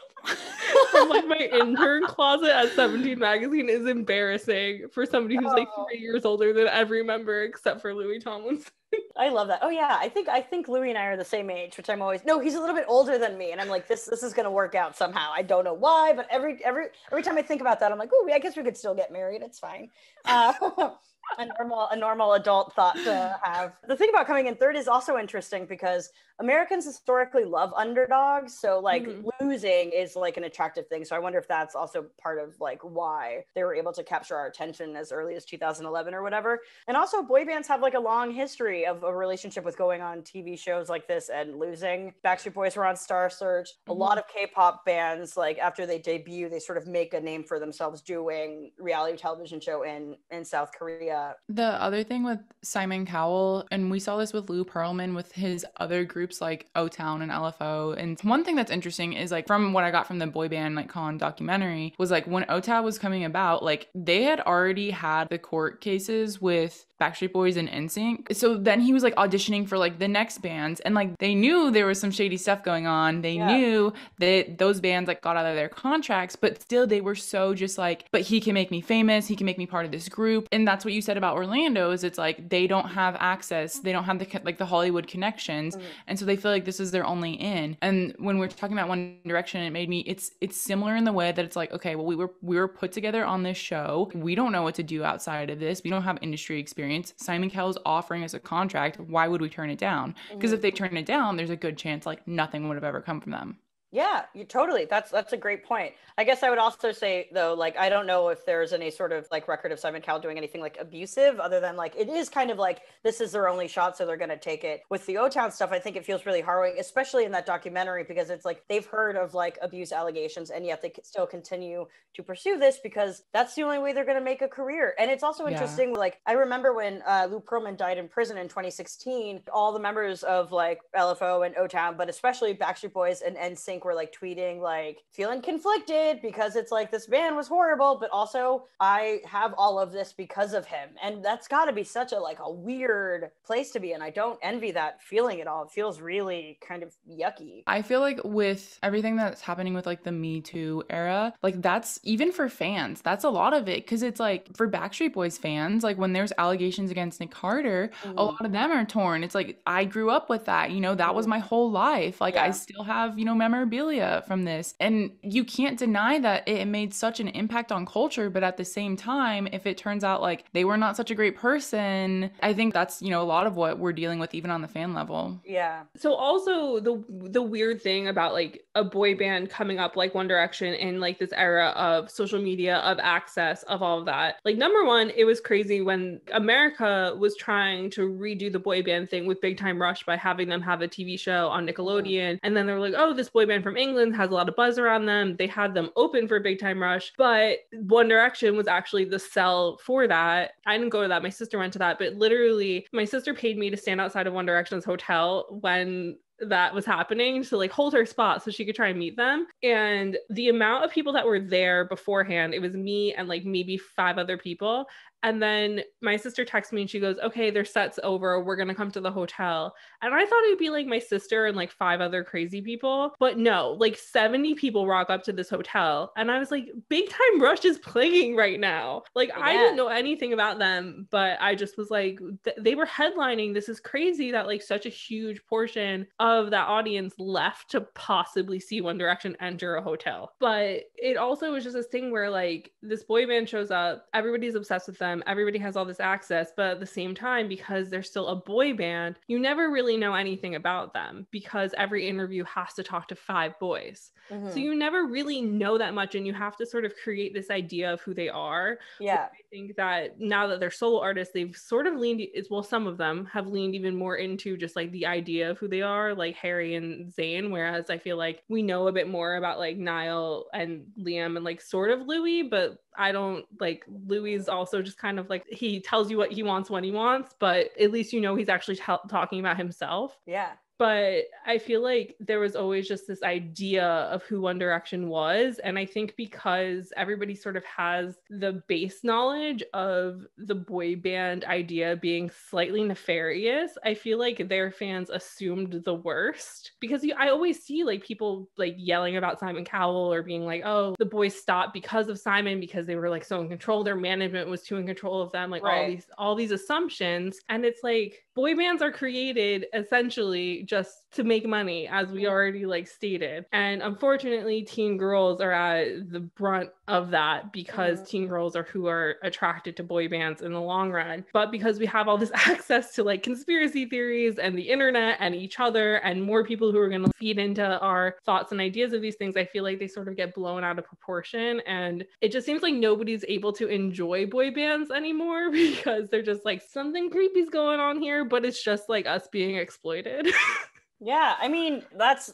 from like my intern closet at 17 magazine is embarrassing for somebody who's oh. like three years older than every member except for Louis Tomlinson. I love that. Oh yeah. I think I think Louis and I are the same age, which I'm always no, he's a little bit older than me. And I'm like, this this is gonna work out somehow. I don't know why, but every every every time I think about that, I'm like, oh, I guess we could still get married. It's fine. Uh, a normal a normal adult thought to have. The thing about coming in third is also interesting because Americans historically love underdogs, so like mm-hmm. losing is like an attractive thing. So I wonder if that's also part of like why they were able to capture our attention as early as 2011 or whatever. And also, boy bands have like a long history of a relationship with going on TV shows like this and losing. Backstreet Boys were on Star Search. Mm-hmm. A lot of K-pop bands, like after they debut, they sort of make a name for themselves doing reality television show in in South Korea. The other thing with Simon Cowell, and we saw this with Lou Pearlman with his other group groups like O Town and LFO. And one thing that's interesting is like from what I got from the boy band like con documentary was like when O Town was coming about, like they had already had the court cases with Backstreet Boys and NSYNC. So then he was like auditioning for like the next bands and like they knew there was some shady stuff going on. They yeah. knew that those bands like got out of their contracts, but still they were so just like, but he can make me famous, he can make me part of this group. And that's what you said about Orlando is it's like they don't have access, they don't have the like the Hollywood connections. Mm-hmm. And so they feel like this is their only in. And when we're talking about One Direction, it made me it's it's similar in the way that it's like, okay, well we were we were put together on this show. We don't know what to do outside of this. We don't have industry experience experience Simon Cowell is offering us a contract, why would we turn it down? Because mm-hmm. if they mm-hmm. turn it down, there's a good chance like nothing would have ever come from them. Yeah, you totally. That's that's a great point. I guess I would also say though, like I don't know if there's any sort of like record of Simon Cowell doing anything like abusive, other than like it is kind of like this is their only shot, so they're gonna take it. With the O Town stuff, I think it feels really harrowing, especially in that documentary, because it's like they've heard of like abuse allegations, and yet they still continue to pursue this because that's the only way they're gonna make a career. And it's also interesting. Yeah. Like I remember when uh, Lou Pearlman died in prison in 2016, all the members of like LFO and O Town, but especially Backstreet Boys and NSYNC think were like tweeting like feeling conflicted because it's like this man was horrible, but also I have all of this because of him. And that's got to be such a like a weird place to be and I don't envy that feeling at all. It feels really kind of yucky. I feel like with everything that's happening with like the Me Too era, like that's even for fans, that's a lot of it cuz it's like for Backstreet Boys fans, like when there's allegations against Nick Carter, mm. a mm-hmm. lot of them are torn. It's like I grew up with that, you know, that was mm-hmm. my whole life. Like yeah. I still have, you know, memories memorabilia from this. And you can't deny that it made such an impact on culture. But at the same time, if it turns out like they were not such a great person, I think that's, you know, a lot of what we're dealing with even on the fan level. Yeah. So also the the weird thing about like a boy band coming up like One Direction in like this era of social media, of access, of all of that. Like number one, it was crazy when America was trying to redo the boy band thing with Big Time Rush by having them have a TV show on Nickelodeon. And then they're like, oh, this boy band band from England, has a lot of buzz around them. They had them open for Big Time Rush, but One Direction was actually the sell for that. I didn't go to that. My sister went to that, but literally, my sister paid me to stand outside of One Direction's hotel when that was happening to like hold her spot so she could try and meet them. And the amount of people that were there beforehand, it was me and like maybe five other people. And then my sister texts me and she goes, Okay, their set's over. We're going to come to the hotel. And I thought it'd be like my sister and like five other crazy people. But no, like 70 people rock up to this hotel. And I was like, Big Time Rush is playing right now. Like, yeah. I didn't know anything about them, but I just was like, th- They were headlining. This is crazy that like such a huge portion of that audience left to possibly see One Direction enter a hotel. But it also was just this thing where like this boy band shows up, everybody's obsessed with them. Um, everybody has all this access. But at the same time, because they're still a boy band, you never really know anything about them because every interview has to talk to five boys. Mm-hmm. So you never really know that much. And you have to sort of create this idea of who they are. Yeah. I think that now that they're solo artists, they've sort of leaned, well, some of them have leaned even more into just like the idea of who they are, like Harry and Zayn. Whereas I feel like we know a bit more about like Niall and Liam and like sort of Louis, but I don't like Louis also just kind of like he tells you what he wants when he wants, but at least you know he's actually t- talking about himself. Yeah but I feel like there was always just this idea of who One Direction was. And I think because everybody sort of has the base knowledge of the boy band idea being slightly nefarious, I feel like their fans assumed the worst. Because you, I always see like people like yelling about Simon Cowell or being like, oh, the boys stopped because of Simon because they were like so in control. Their management was too in control of them, like right. all these, all these assumptions. And it's like boy bands are created essentially just to make money, as we already like stated. And unfortunately, teen girls are at the brunt of that because mm. teen girls are who are attracted to boy bands in the long run. But because we have all this access to like conspiracy theories and the internet and each other and more people who are going to feed into our thoughts and ideas of these things, I feel like they sort of get blown out of proportion. And it just seems like nobody's able to enjoy boy bands anymore because they're just like something creepy's going on here, but it's just like us being exploited. Yeah, I mean, that's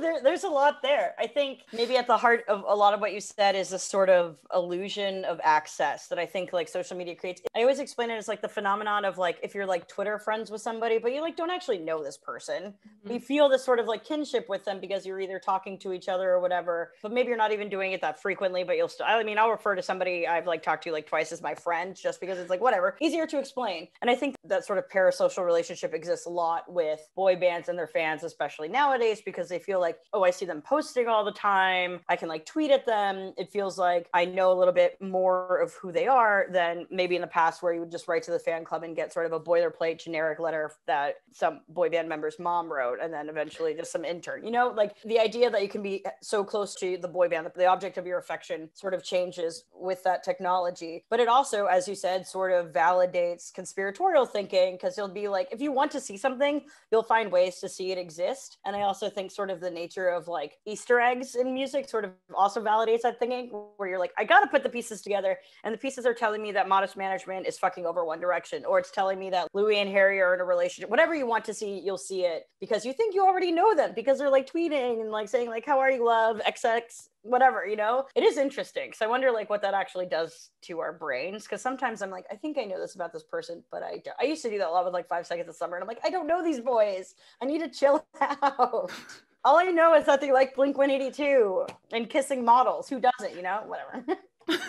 there, there's a lot there. I think maybe at the heart of a lot of what you said is a sort of illusion of access that I think like social media creates. I always explain it as like the phenomenon of like if you're like Twitter friends with somebody, but you like don't actually know this person. Mm-hmm. You feel this sort of like kinship with them because you're either talking to each other or whatever, but maybe you're not even doing it that frequently, but you'll still, I mean, I'll refer to somebody I've like talked to like twice as my friend just because it's like whatever, easier to explain. And I think that sort of parasocial relationship exists a lot with boy bands and their fans, especially nowadays, because they feel like, oh, I see them posting all the time. I can like tweet at them. It feels like I know a little bit more of who they are than maybe in the past where you would just write to the fan club and get sort of a boilerplate generic letter that some boy band member's mom wrote and then eventually just some intern. You know, like the idea that you can be so close to the boy band, the object of your affection sort of changes with that technology. But it also, as you said, sort of validates conspiratorial thinking because you'll be like, if you want to see something, you'll find ways to see see it exist. And I also think sort of the nature of like Easter eggs in music sort of also validates that thinking where you're like, I gotta put the pieces together. And the pieces are telling me that modest management is fucking over One Direction, or it's telling me that Louis and Harry are in a relationship. Whatever you want to see, you'll see it because you think you already know them because they're like tweeting and like saying, like, how are you, love? XX whatever, you know? It is interesting. So I wonder like what that actually does to our brains. Cause sometimes I'm like, I think I know this about this person, but I don't. I used to do that a lot with like five seconds of summer. And I'm like, I don't know these boys. I need to chill out. All I know is that they like Blink 182 and kissing models. Who doesn't, you know? Whatever. that's,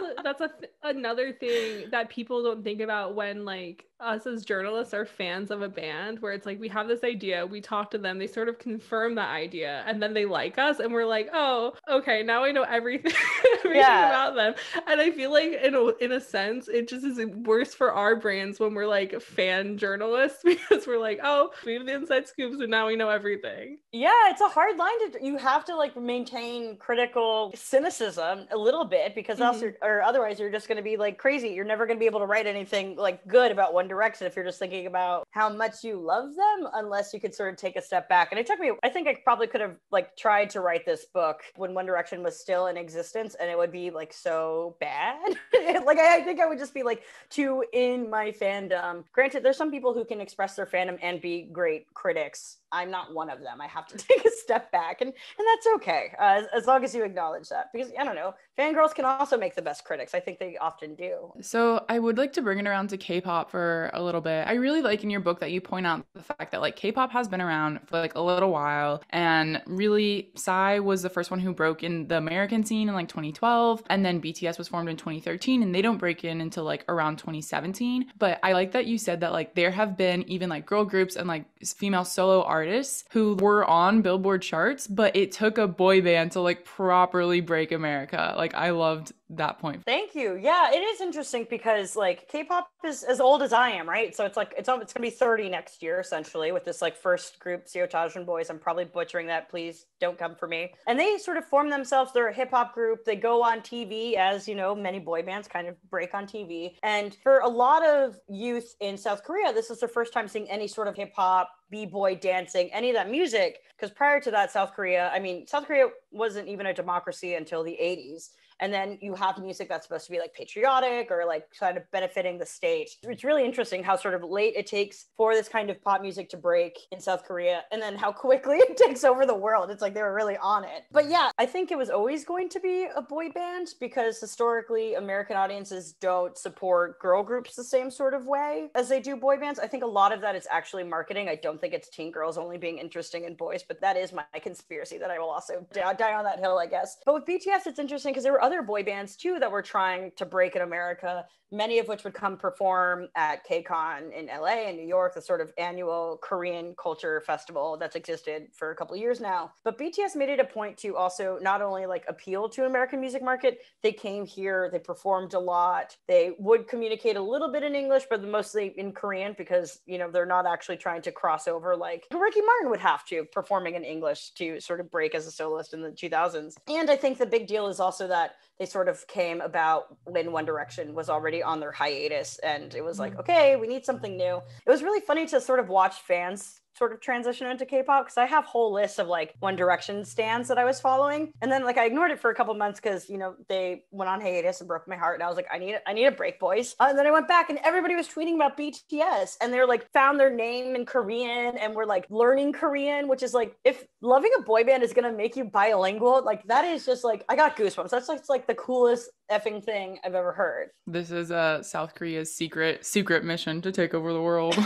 a, that's a, another thing that people don't think about when like us as journalists are fans of a band where it's like we have this idea, we talk to them, they sort of confirm the idea, and then they like us, and we're like, oh, okay, now I know everything, everything yeah. about them. And I feel like in a, in a sense, it just is worse for our brands when we're like fan journalists because we're like, oh, we have the inside scoops, and now we know everything. Yeah, it's a hard line to you have to like maintain critical cynicism a little bit because mm-hmm. else or otherwise you're just going to be like crazy. You're never going to be able to write anything like good about one direction if you're just thinking about how much you love them, unless you could sort of take a step back. And it took me, I think I probably could have like tried to write this book when One Direction was still in existence and it would be like so bad. like, I, I, think I would just be like too in my fandom. Granted, there's some people who can express their fandom and be great critics I'm not one of them. I have to take a step back, and and that's okay uh, as, as long as you acknowledge that. Because I don't know, fangirls can also make the best critics. I think they often do. So I would like to bring it around to K-pop for a little bit. I really like in your book that you point out the fact that like K-pop has been around for like a little while, and really Psy was the first one who broke in the American scene in like 2012, and then BTS was formed in 2013, and they don't break in until like around 2017. But I like that you said that like there have been even like girl groups and like female solo artists artists who were on Billboard charts, but it took a boy band to like properly break America. Like I loved that point. Thank you. Yeah, it is interesting because like K-pop is as old as I am, right? So it's like it's it's gonna be 30 next year essentially with this like first group, Seotajin Boys. I'm probably butchering that. Please don't come for me. And they sort of form themselves. They're a hip hop group. They go on TV as you know many boy bands kind of break on TV. And for a lot of youth in South Korea, this is their first time seeing any sort of hip hop b-boy dancing any of that music because prior to that south korea i mean south korea wasn't even a democracy until the 80s and then you have music that's supposed to be like patriotic or like kind of benefiting the state it's really interesting how sort of late it takes for this kind of pop music to break in south korea and then how quickly it takes over the world it's like they were really on it but yeah i think it was always going to be a boy band because historically american audiences don't support girl groups the same sort of way as they do boy bands i think a lot of that is actually marketing i don't think it's teen girls only being interesting in boys but that is my conspiracy that i will also die on that hill i guess but with bts it's interesting because there were other other boy bands too that were trying to break in America, many of which would come perform at KCON in LA and New York, the sort of annual Korean culture festival that's existed for a couple years now. But BTS made it a point to also not only like appeal to American music market, they came here, they performed a lot. They would communicate a little bit in English, but mostly in Korean because, you know, they're not actually trying to cross over like Ricky Martin would have to performing in English to sort of break as a soloist in the 2000s. And I think the big deal is also that they sort of came about when One Direction was already on their hiatus and it was like, mm-hmm. okay, we need something new. It was really funny to sort of watch fans sort of transition into K-pop because I have whole lists of like One Direction stands that I was following, and then like I ignored it for a couple months because you know they went on hiatus and broke my heart, and I was like, I need I need a break, boys. Uh, and then I went back, and everybody was tweeting about BTS, and they're like found their name in Korean, and we're like learning Korean, which is like if loving a boy band is gonna make you bilingual, like that is just like I got goosebumps. That's like, like the coolest effing thing I've ever heard. This is uh South Korea's secret secret mission to take over the world.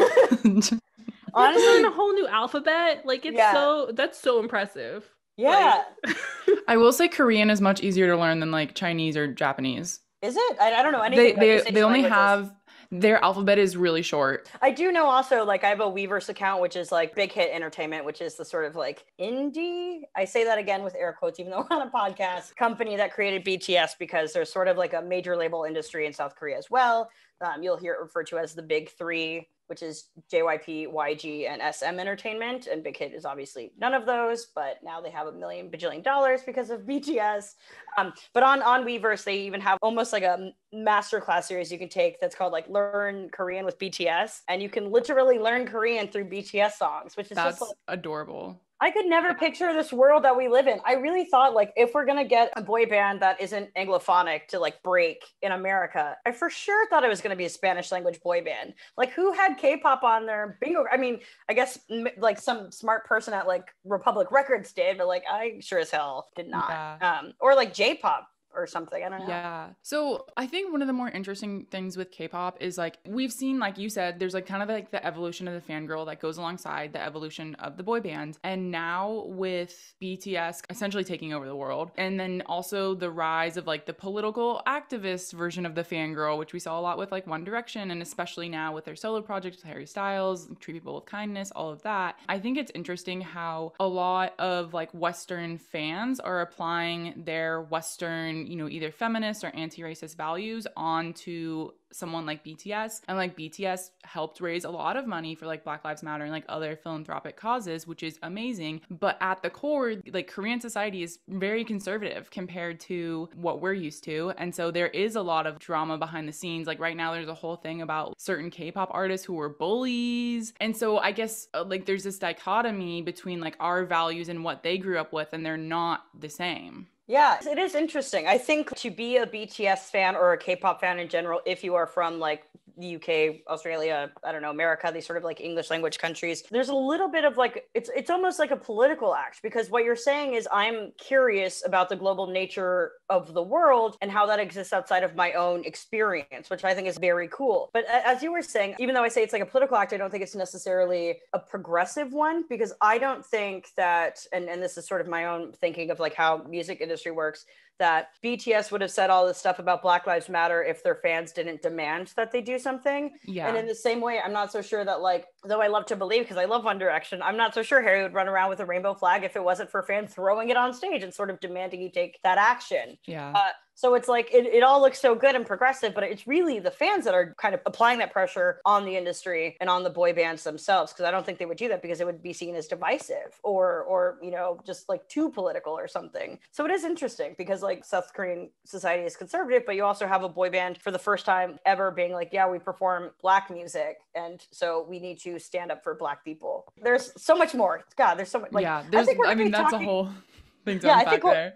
Honestly, in a whole new alphabet. Like it's yeah. so that's so impressive. Yeah. Like, I will say Korean is much easier to learn than like Chinese or Japanese. Is it? I, I don't know anything. They they, they only have their alphabet is really short. I do know also like I have a Weverse account which is like Big Hit Entertainment which is the sort of like indie I say that again with air quotes even though we're on a podcast company that created BTS because there's sort of like a major label industry in South Korea as well. Um, you'll hear it referred to as the big three, which is JYP, YG, and SM Entertainment. And Big Hit is obviously none of those, but now they have a million bajillion dollars because of BTS. Um, but on on Weverse, they even have almost like a masterclass series you can take that's called like Learn Korean with BTS, and you can literally learn Korean through BTS songs, which is that's just like, adorable. I could never picture this world that we live in. I really thought like if we're gonna get a boy band that isn't anglophonic to like break in America, I for sure thought it was gonna be a Spanish language boy band. Like who had K-pop on their bingo? I mean, I guess m- like some smart person at like Republic Records did, but like I sure as hell did not. Yeah. Um, or like J-pop or something. I don't know. Yeah. So I think one of the more interesting things with K-pop is like we've seen, like you said, there's like kind of like the evolution of the fangirl that goes alongside the evolution of the boy band. And now with BTS essentially taking over the world, and then also the rise of like the political activist version of the fangirl, which we saw a lot with like One Direction, and especially now with their solo projects with Harry Styles, treat people with kindness, all of that. I think it's interesting how a lot of like Western fans are applying their Western you know, either feminist or anti-racist values onto someone like BTS. And like BTS helped raise a lot of money for like Black Lives Matter and like other philanthropic causes, which is amazing. But at the core, like Korean society is very conservative compared to what we're used to. And so there is a lot of drama behind the scenes. Like right now, there's a whole thing about certain K pop artists who were bullies. And so I guess uh, like there's this dichotomy between like our values and what they grew up with, and they're not the same. Yeah, it is interesting. I think to be a BTS fan or a K pop fan in general, if you are from like the UK, Australia, I don't know, America, these sort of like English language countries, there's a little bit of like it's it's almost like a political act because what you're saying is I'm curious about the global nature of the world and how that exists outside of my own experience, which I think is very cool. But as you were saying, even though I say it's like a political act, I don't think it's necessarily a progressive one because I don't think that and and this is sort of my own thinking of like how music industry works that BTS would have said all this stuff about Black Lives Matter if their fans didn't demand that they do something. Yeah. And in the same way, I'm not so sure that like, though I love to believe because I love One Direction, I'm not so sure Harry would run around with a rainbow flag if it wasn't for fans throwing it on stage and sort of demanding he take that action. Yeah. Uh, so it's like it, it all looks so good and progressive, but it's really the fans that are kind of applying that pressure on the industry and on the boy bands themselves. Cause I don't think they would do that because it would be seen as divisive or or you know, just like too political or something. So it is interesting because like South Korean society is conservative, but you also have a boy band for the first time ever being like, yeah, we perform black music and so we need to stand up for black people. There's so much more. God, there's so much like yeah, I think we're I mean that's a whole yeah, I think we'll, there.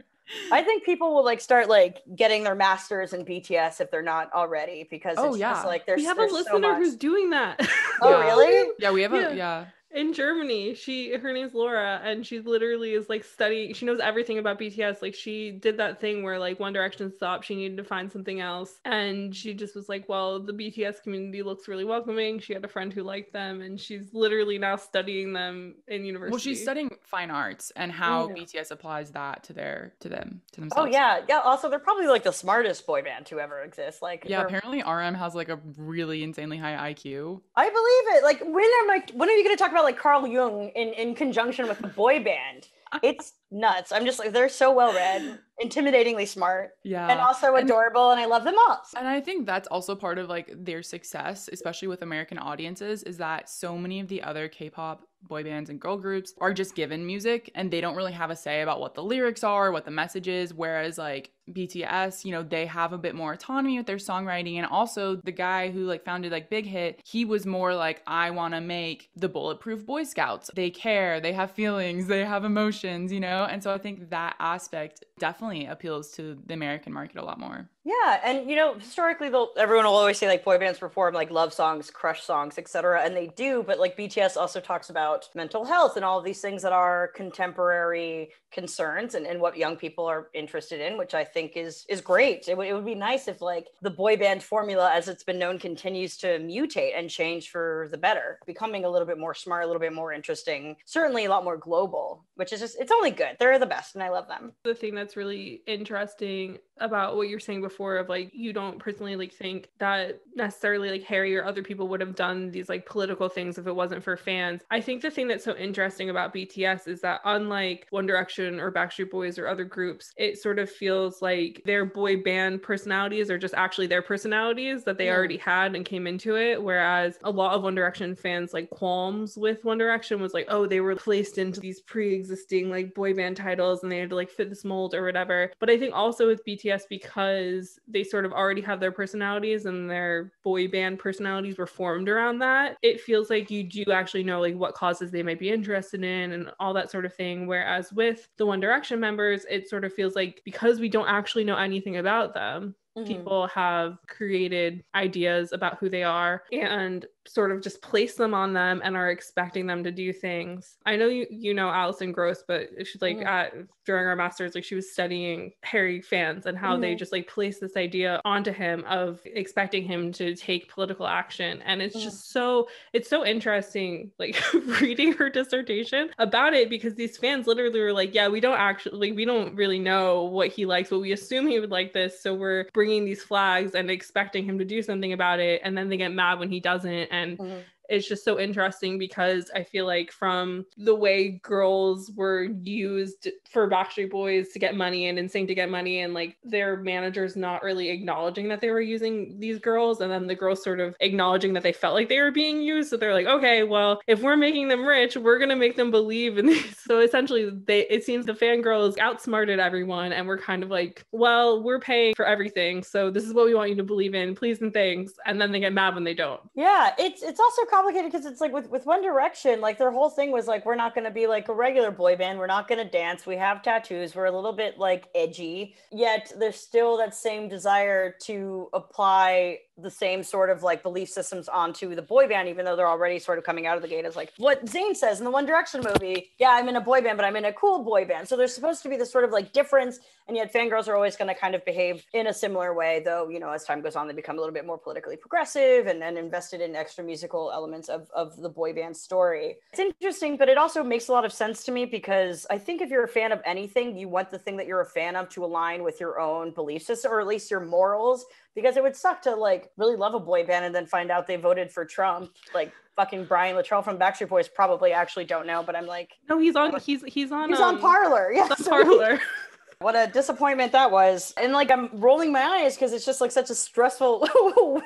I think people will like start like getting their masters in BTS if they're not already because oh, it's yeah. just like there's we have there's a listener so who's doing that. Oh yeah. really? Yeah, we have a yeah. yeah in Germany. She her name's Laura and she literally is like studying she knows everything about BTS. Like she did that thing where like One Direction stopped, she needed to find something else. And she just was like, Well, the BTS community looks really welcoming. She had a friend who liked them and she's literally now studying them in university. Well, she's studying fine arts and how yeah. BTS applies that to their to them to oh, themselves. Oh yeah. Yeah. Also they're probably like the smartest boy band to ever exist. Like Yeah, apparently RM has like a really insanely high IQ. I believe it. Like when am I when are you gonna talk about about like Carl Jung in in conjunction with the boy band. It's nuts. I'm just like they're so well read, intimidatingly smart, yeah, and also adorable, and, and I love them all. And I think that's also part of like their success, especially with American audiences, is that so many of the other K-pop boy bands and girl groups are just given music and they don't really have a say about what the lyrics are, what the message is, whereas like BTS, you know, they have a bit more autonomy with their songwriting and also the guy who like founded like Big Hit, he was more like I want to make the bulletproof boy scouts. They care, they have feelings, they have emotions, you know know? And so I think that aspect definitely appeals to the American market a lot more. Yeah, and you know, historically, everyone will always say like boy bands perform like love songs, crush songs, etc., and they do. But like BTS also talks about mental health and all of these things that are contemporary concerns and, and what young people are interested in, which I think is is great. It, w- it would be nice if like the boy band formula, as it's been known, continues to mutate and change for the better, becoming a little bit more smart, a little bit more interesting, certainly a lot more global, which is just it's only good. They're the best, and I love them. The thing that's really interesting about what you're saying before before of like you don't personally like think that necessarily like Harry or other people would have done these like political things if it wasn't for fans. I think the thing that's so interesting about BTS is that unlike One Direction or Backstreet Boys or other groups, it sort of feels like their boy band personalities are just actually their personalities that they yeah. already had and came into it. Whereas a lot of One Direction fans like qualms with One Direction was like, oh, they were placed into these pre-existing like boy band titles and they had to like fit this mold or whatever. But I think also with BTS because they sort of already have their personalities and their boy band personalities were formed around that, it feels like you do actually know like what causes they might be interested in and all that sort of thing. Whereas with the One Direction members, it sort of feels like because we don't actually know anything about them, mm-hmm. people have created ideas about who they are and sort of just place them on them and are expecting them to do things. I know you you know Allison Gross, but she's like mm. at during our masters, like she was studying Harry fans and how mm. they mm-hmm. just like place this idea onto him of expecting him to take political action. And it's mm. just so it's so interesting like reading her dissertation about it because these fans literally were like, yeah, we don't actually like, we don't really know what he likes, but we assume he would like this. So we're bringing these flags and expecting him to do something about it. And then they get mad when he doesn't and mm-hmm it's just so interesting because I feel like from the way girls were used for Backstreet Boys to get money and insane to get money, and like their managers not really acknowledging that they were using these girls, and then the girls sort of acknowledging that they felt like they were being used. So they're like, okay, well, if we're making them rich, we're gonna make them believe in these. So essentially, they it seems the fangirls outsmarted everyone, and we're kind of like, well, we're paying for everything, so this is what we want you to believe in, please and thanks. And then they get mad when they don't. Yeah, it's it's also complicated because it's like with, with One Direction, like their whole thing was like, we're not going to be like a regular boy band. We're not going to dance. We have tattoos. We're a little bit like edgy. Yet there's still that same desire to apply the same sort of like belief systems onto the boy band, even though they're already sort of coming out of the gate as like what Zayn says in the One Direction movie. Yeah, I'm in a boy band, but I'm in a cool boy band. So there's supposed to be this sort of like difference, and yet fangirls are always going to kind of behave in a similar way, though, you know, as time goes on, they become a little bit more politically progressive and then invested in extra musical elements of, of the boy band story. It's interesting, but it also makes a lot of sense to me because I think if you're a fan of anything, you want the thing that you're a fan of to align with your own belief system or at least your morals because it would suck to like really love a boy band and then find out they voted for Trump. Like fucking Brian Latrell from Backstreet Boys probably actually don't know, but I'm like, no, he's on. He's he's on. He's um, on Parlor. yeah, Parlor. What a disappointment that was. And like I'm rolling my eyes because it's just like such a stressful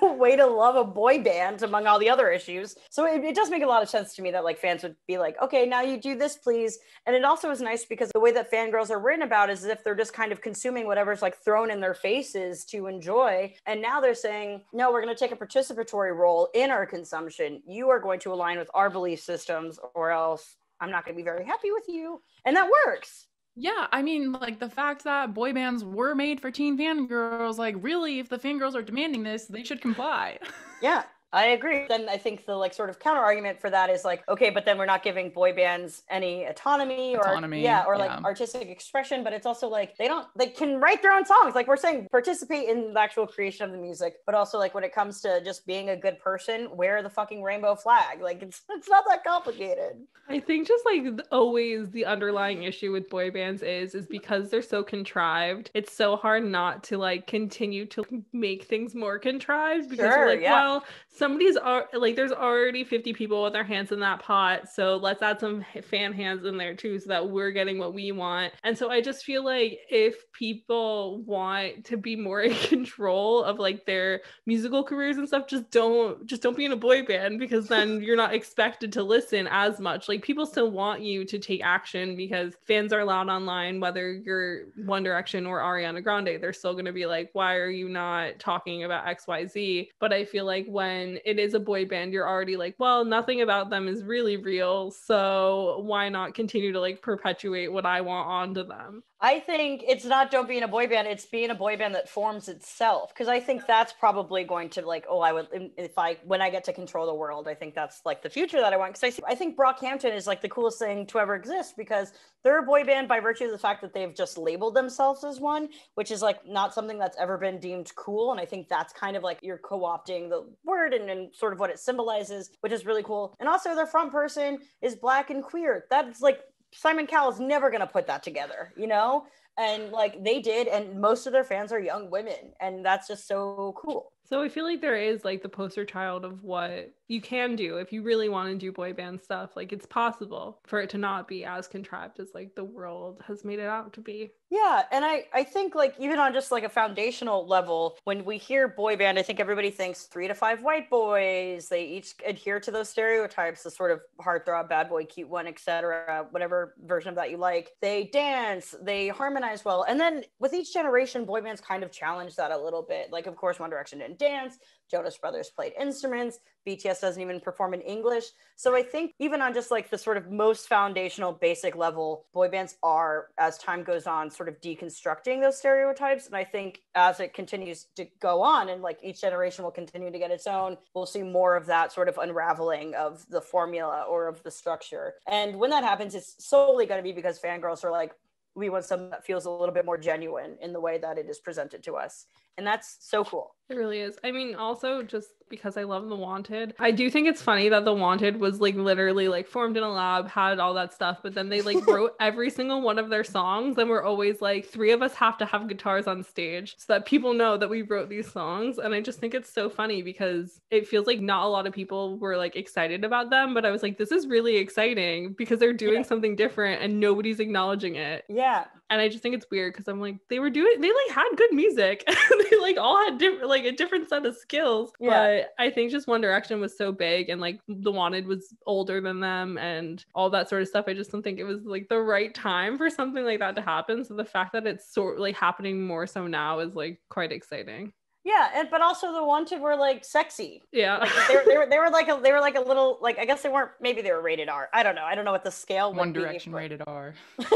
way to love a boy band among all the other issues. So it, it, does make a lot of sense to me that like fans would be like, okay, now you do this, please. And it also is nice because the way that fangirls are written about is if they're just kind of consuming whatever's like thrown in their faces to enjoy. And now they're saying, no, we're going to take a participatory role in our consumption. You are going to align with our belief systems or else I'm not going to be very happy with you. And that works. Yeah, I mean, like the fact that boy bands were made for teen fangirls, like really, if the fangirls are demanding this, they should comply. yeah, I agree. Then I think the like sort of counter argument for that is like, okay, but then we're not giving boy bands any autonomy or autonomy, yeah, or yeah. like artistic expression. But it's also like they don't they can write their own songs. Like we're saying, participate in the actual creation of the music, but also like when it comes to just being a good person, wear the fucking rainbow flag. Like it's it's not that complicated. I think just like always the underlying issue with boy bands is is because they're so contrived, it's so hard not to like continue to make things more contrived because sure, you're like, yeah. well, somebody's are like there's already 50 people with their hands in that pot so let's add some fan hands in there too so that we're getting what we want and so i just feel like if people want to be more in control of like their musical careers and stuff just don't just don't be in a boy band because then you're not expected to listen as much like people still want you to take action because fans are loud online whether you're one direction or ariana grande they're still going to be like why are you not talking about xyz but i feel like when it is a boy band, you're already like, well, nothing about them is really real. So why not continue to like perpetuate what I want onto them? I think it's not don't be in a boy band. It's being a boy band that forms itself. Cause I think that's probably going to like, oh, I would, if I, when I get to control the world, I think that's like the future that I want. Cause I, see, I think Brockhampton is like the coolest thing to ever exist because they're a boy band by virtue of the fact that they've just labeled themselves as one, which is like not something that's ever been deemed cool. And I think that's kind of like you're co opting the word and, and sort of what it symbolizes, which is really cool. And also, their front person is black and queer. That's like Simon Cowell's never going to put that together, you know? And like they did, and most of their fans are young women, and that's just so cool. So I feel like there is like the poster child of what you can do if you really want to do boy band stuff. Like it's possible for it to not be as contrived as like the world has made it out to be. Yeah, and I I think like even on just like a foundational level, when we hear boy band, I think everybody thinks three to five white boys. They each adhere to those stereotypes, the sort of heartthrob, bad boy, cute one, etc. Whatever version of that you like. They dance, they harmonize well, and then with each generation, boy bands kind of challenge that a little bit. Like of course, One Direction didn't and dance. Jonas Brothers played instruments. BTS doesn't even perform in English. So I think even on just like the sort of most foundational basic level, boy bands are, as time goes on, sort of deconstructing those stereotypes. And I think as it continues to go on and like each generation will continue to get its own, we'll see more of that sort of unraveling of the formula or of the structure. And when that happens, it's solely going to be because fangirls are like, we want something that feels a little bit more genuine in the way that it is presented to us. And that's so cool. It really is. I mean, also just because I love The Wanted. I do think it's funny that The Wanted was like literally like formed in a lab, had all that stuff, but then they like wrote every single one of their songs and we're always like three of us have to have guitars on stage so that people know that we wrote these songs and I just think it's so funny because it feels like not a lot of people were like excited about them, but I was like this is really exciting because they're doing yeah. something different and nobody's acknowledging it. Yeah and I just think it's weird because I'm like they were doing they like had good music they like all had different like a different set of skills yeah. but I think just One Direction was so big and like the Wanted was older than them and all that sort of stuff I just don't think it was like the right time for something like that to happen so the fact that it's sort like happening more so now is like quite exciting yeah, and but also the wanted were like sexy. Yeah, like, they, were, they, were, they were like a they were like a little like I guess they weren't maybe they were rated R. I don't know. I don't know what the scale. One Direction be, but... rated R.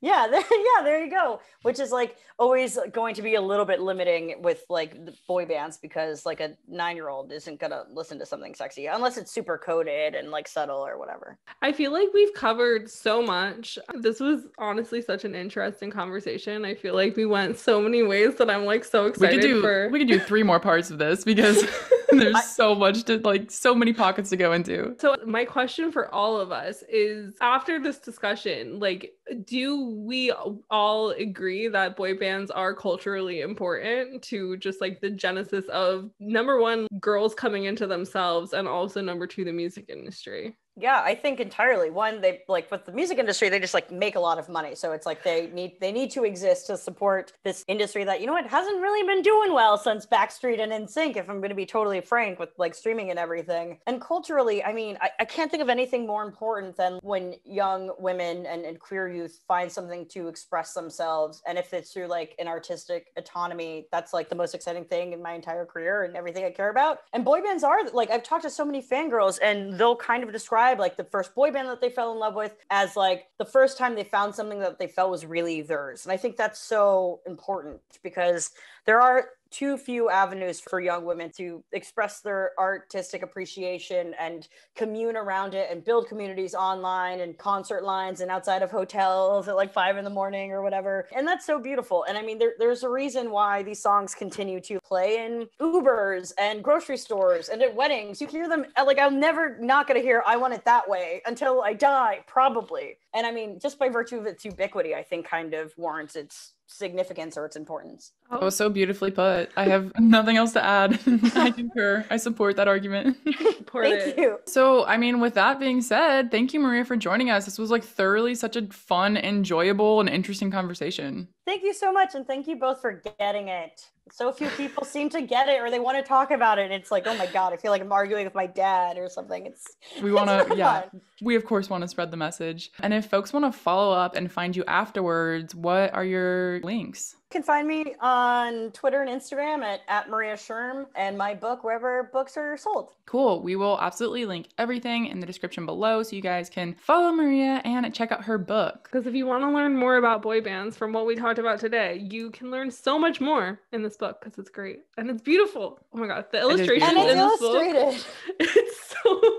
yeah there, yeah there you go which is like always going to be a little bit limiting with like boy bands because like a nine year old isn't gonna listen to something sexy unless it's super coded and like subtle or whatever i feel like we've covered so much this was honestly such an interesting conversation i feel like we went so many ways that i'm like so excited we could do, for we could do three more parts of this because There's I, so much to like, so many pockets to go into. So, my question for all of us is after this discussion, like, do we all agree that boy bands are culturally important to just like the genesis of number one, girls coming into themselves, and also number two, the music industry? Yeah, I think entirely. One, they like with the music industry, they just like make a lot of money. So it's like they need they need to exist to support this industry that you know it hasn't really been doing well since Backstreet and In Sync. if I'm gonna be totally frank with like streaming and everything. And culturally, I mean, I, I can't think of anything more important than when young women and, and queer youth find something to express themselves. And if it's through like an artistic autonomy, that's like the most exciting thing in my entire career and everything I care about. And boy bands are like I've talked to so many fangirls and they'll kind of describe like the first boy band that they fell in love with as like the first time they found something that they felt was really theirs. And I think that's so important because there are too few avenues for young women to express their artistic appreciation and commune around it and build communities online and concert lines and outside of hotels at like five in the morning or whatever. And that's so beautiful. And I mean, there, there's a reason why these songs continue to play in Ubers and grocery stores and at weddings. You hear them, uh, like, I'm never not going to hear I Want It That Way until I die, probably. And I mean, just by virtue of its ubiquity, I think kind of warrants its significance or its importance. Oh. so beautifully put. I have nothing else to add. I concur. I support that argument. thank you. So, I mean, with that being said, thank you, Maria, for joining us. This was like thoroughly such a fun, enjoyable, and interesting conversation. Thank you so much. And thank you both for getting it. So few people seem to get it or they want to talk about it. And it's like, oh my God, I feel like I'm arguing with my dad or something. It's we want to, yeah, fun. we of course want to spread the message. And if folks want to follow up and find you afterwards, what are your links? You can find me on Twitter and Instagram at, at Maria Sherm and my book wherever books are sold. Cool. We will absolutely link everything in the description below so you guys can follow Maria and check out her book. Because if you want to learn more about boy bands from what we talked about today, you can learn so much more in this book because it's great and it's beautiful. Oh my god, the illustrations in this book. It's so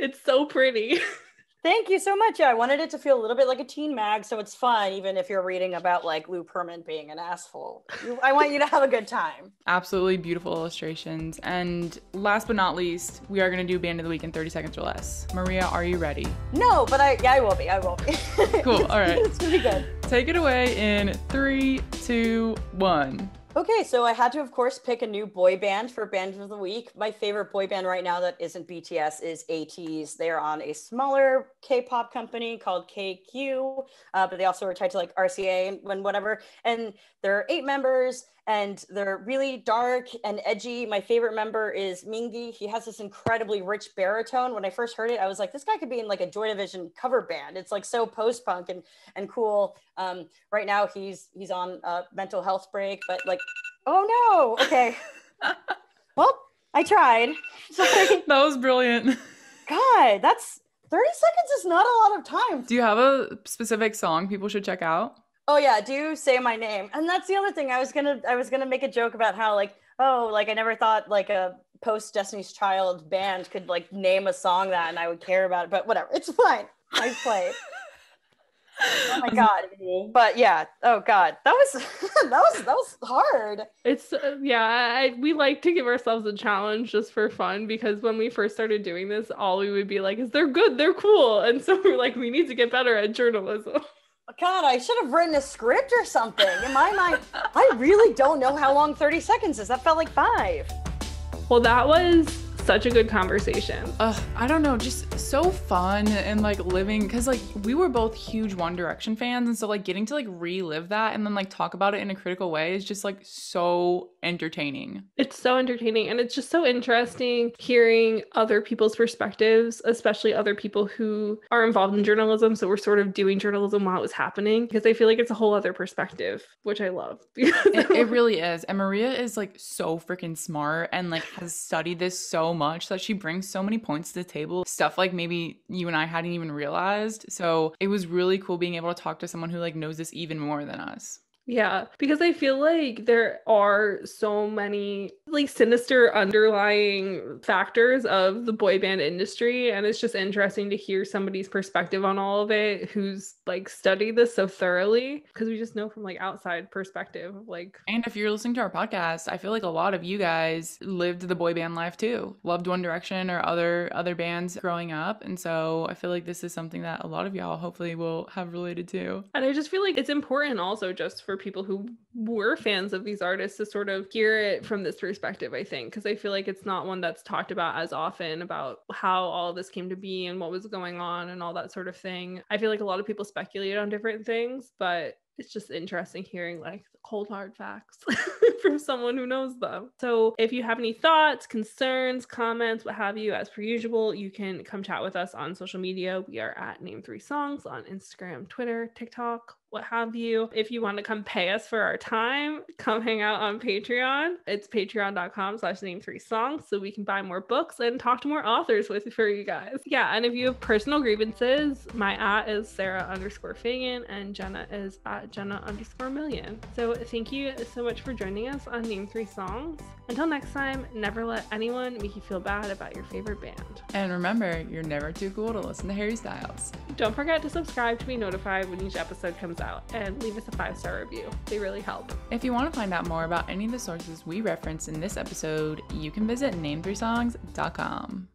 it's so pretty. Thank you so much. Yeah, I wanted it to feel a little bit like a teen mag, so it's fun, even if you're reading about like Lou Perman being an asshole. You, I want you to have a good time. Absolutely beautiful illustrations. And last but not least, we are going to do Band of the Week in 30 seconds or less. Maria, are you ready? No, but I, yeah, I will be. I will be. cool. All right. it's going to be good. Take it away in three, two, one. Okay, so I had to, of course, pick a new boy band for Band of the Week. My favorite boy band right now that isn't BTS is ATs. They are on a smaller K pop company called KQ, uh, but they also are tied to like RCA and whatever. And there are eight members, and they're really dark and edgy. My favorite member is Mingi. He has this incredibly rich baritone. When I first heard it, I was like, this guy could be in like a Joy Division cover band. It's like so post punk and and cool. Um, right now, he's he's on a mental health break, but like, oh no, okay. well, I tried. that was brilliant. God, that's 30 seconds is not a lot of time. Do you have a specific song people should check out? oh yeah do say my name and that's the other thing i was gonna i was gonna make a joke about how like oh like i never thought like a post destiny's child band could like name a song that and i would care about it but whatever it's fine i play. oh my god but yeah oh god that was that was that was hard it's uh, yeah I, we like to give ourselves a challenge just for fun because when we first started doing this all we would be like is they're good they're cool and so we're like we need to get better at journalism God, I should have written a script or something. In my mind, I really don't know how long 30 seconds is. That felt like five. Well, that was such a good conversation. I don't know, just so fun and like living because like we were both huge One Direction fans, and so like getting to like relive that and then like talk about it in a critical way is just like so entertaining. It's so entertaining, and it's just so interesting hearing other people's perspectives, especially other people who are involved in journalism. So we're sort of doing journalism while it was happening because I feel like it's a whole other perspective, which I love. it, it really is, and Maria is like so freaking smart and like has studied this so much that she brings so many points to the table, stuff like maybe you and I hadn't even realized. So it was really cool being able to talk to someone who like knows this even more than us. Yeah, because I feel like there are so many like sinister underlying factors of the boy band industry. And it's just interesting to hear somebody's perspective on all of it who's like studied this so thoroughly because we just know from like outside perspective. Like, and if you're listening to our podcast, I feel like a lot of you guys lived the boy band life too, loved One Direction or other other bands growing up. And so I feel like this is something that a lot of y'all hopefully will have related to. And I just feel like it's important also just for people who were fans of these artists to sort of hear it from this perspective, I think, because I feel like it's not one that's talked about as often about how all this came to be and what was going on and all that sort of thing. I feel like a lot of people speculate on different things, but it's just interesting hearing like the cold hard facts from someone who knows them. So if you have any thoughts, concerns, comments, what have you, as per usual, you can come chat with us on social media. We are at Name Three Songs on Instagram, Twitter, TikTok, what have you. If you want to come pay us for our time, come hang out on Patreon. It's patreon.com slash name three songs so we can buy more books and talk to more authors with for you guys. Yeah, and if you have personal grievances, my at is Sarah underscore Fagan and Jenna is at Jenna underscore million. So thank you so much for joining us on Name Three Songs. Until next time, never let anyone make you feel bad about your favorite band. And remember, you're never too cool to listen to Harry Styles. Don't forget to subscribe to be notified when each episode comes episodes out and leave us a five star review. They really help. If you want to find out more about any of the sources we referenced in this episode, you can visit name3songs.com.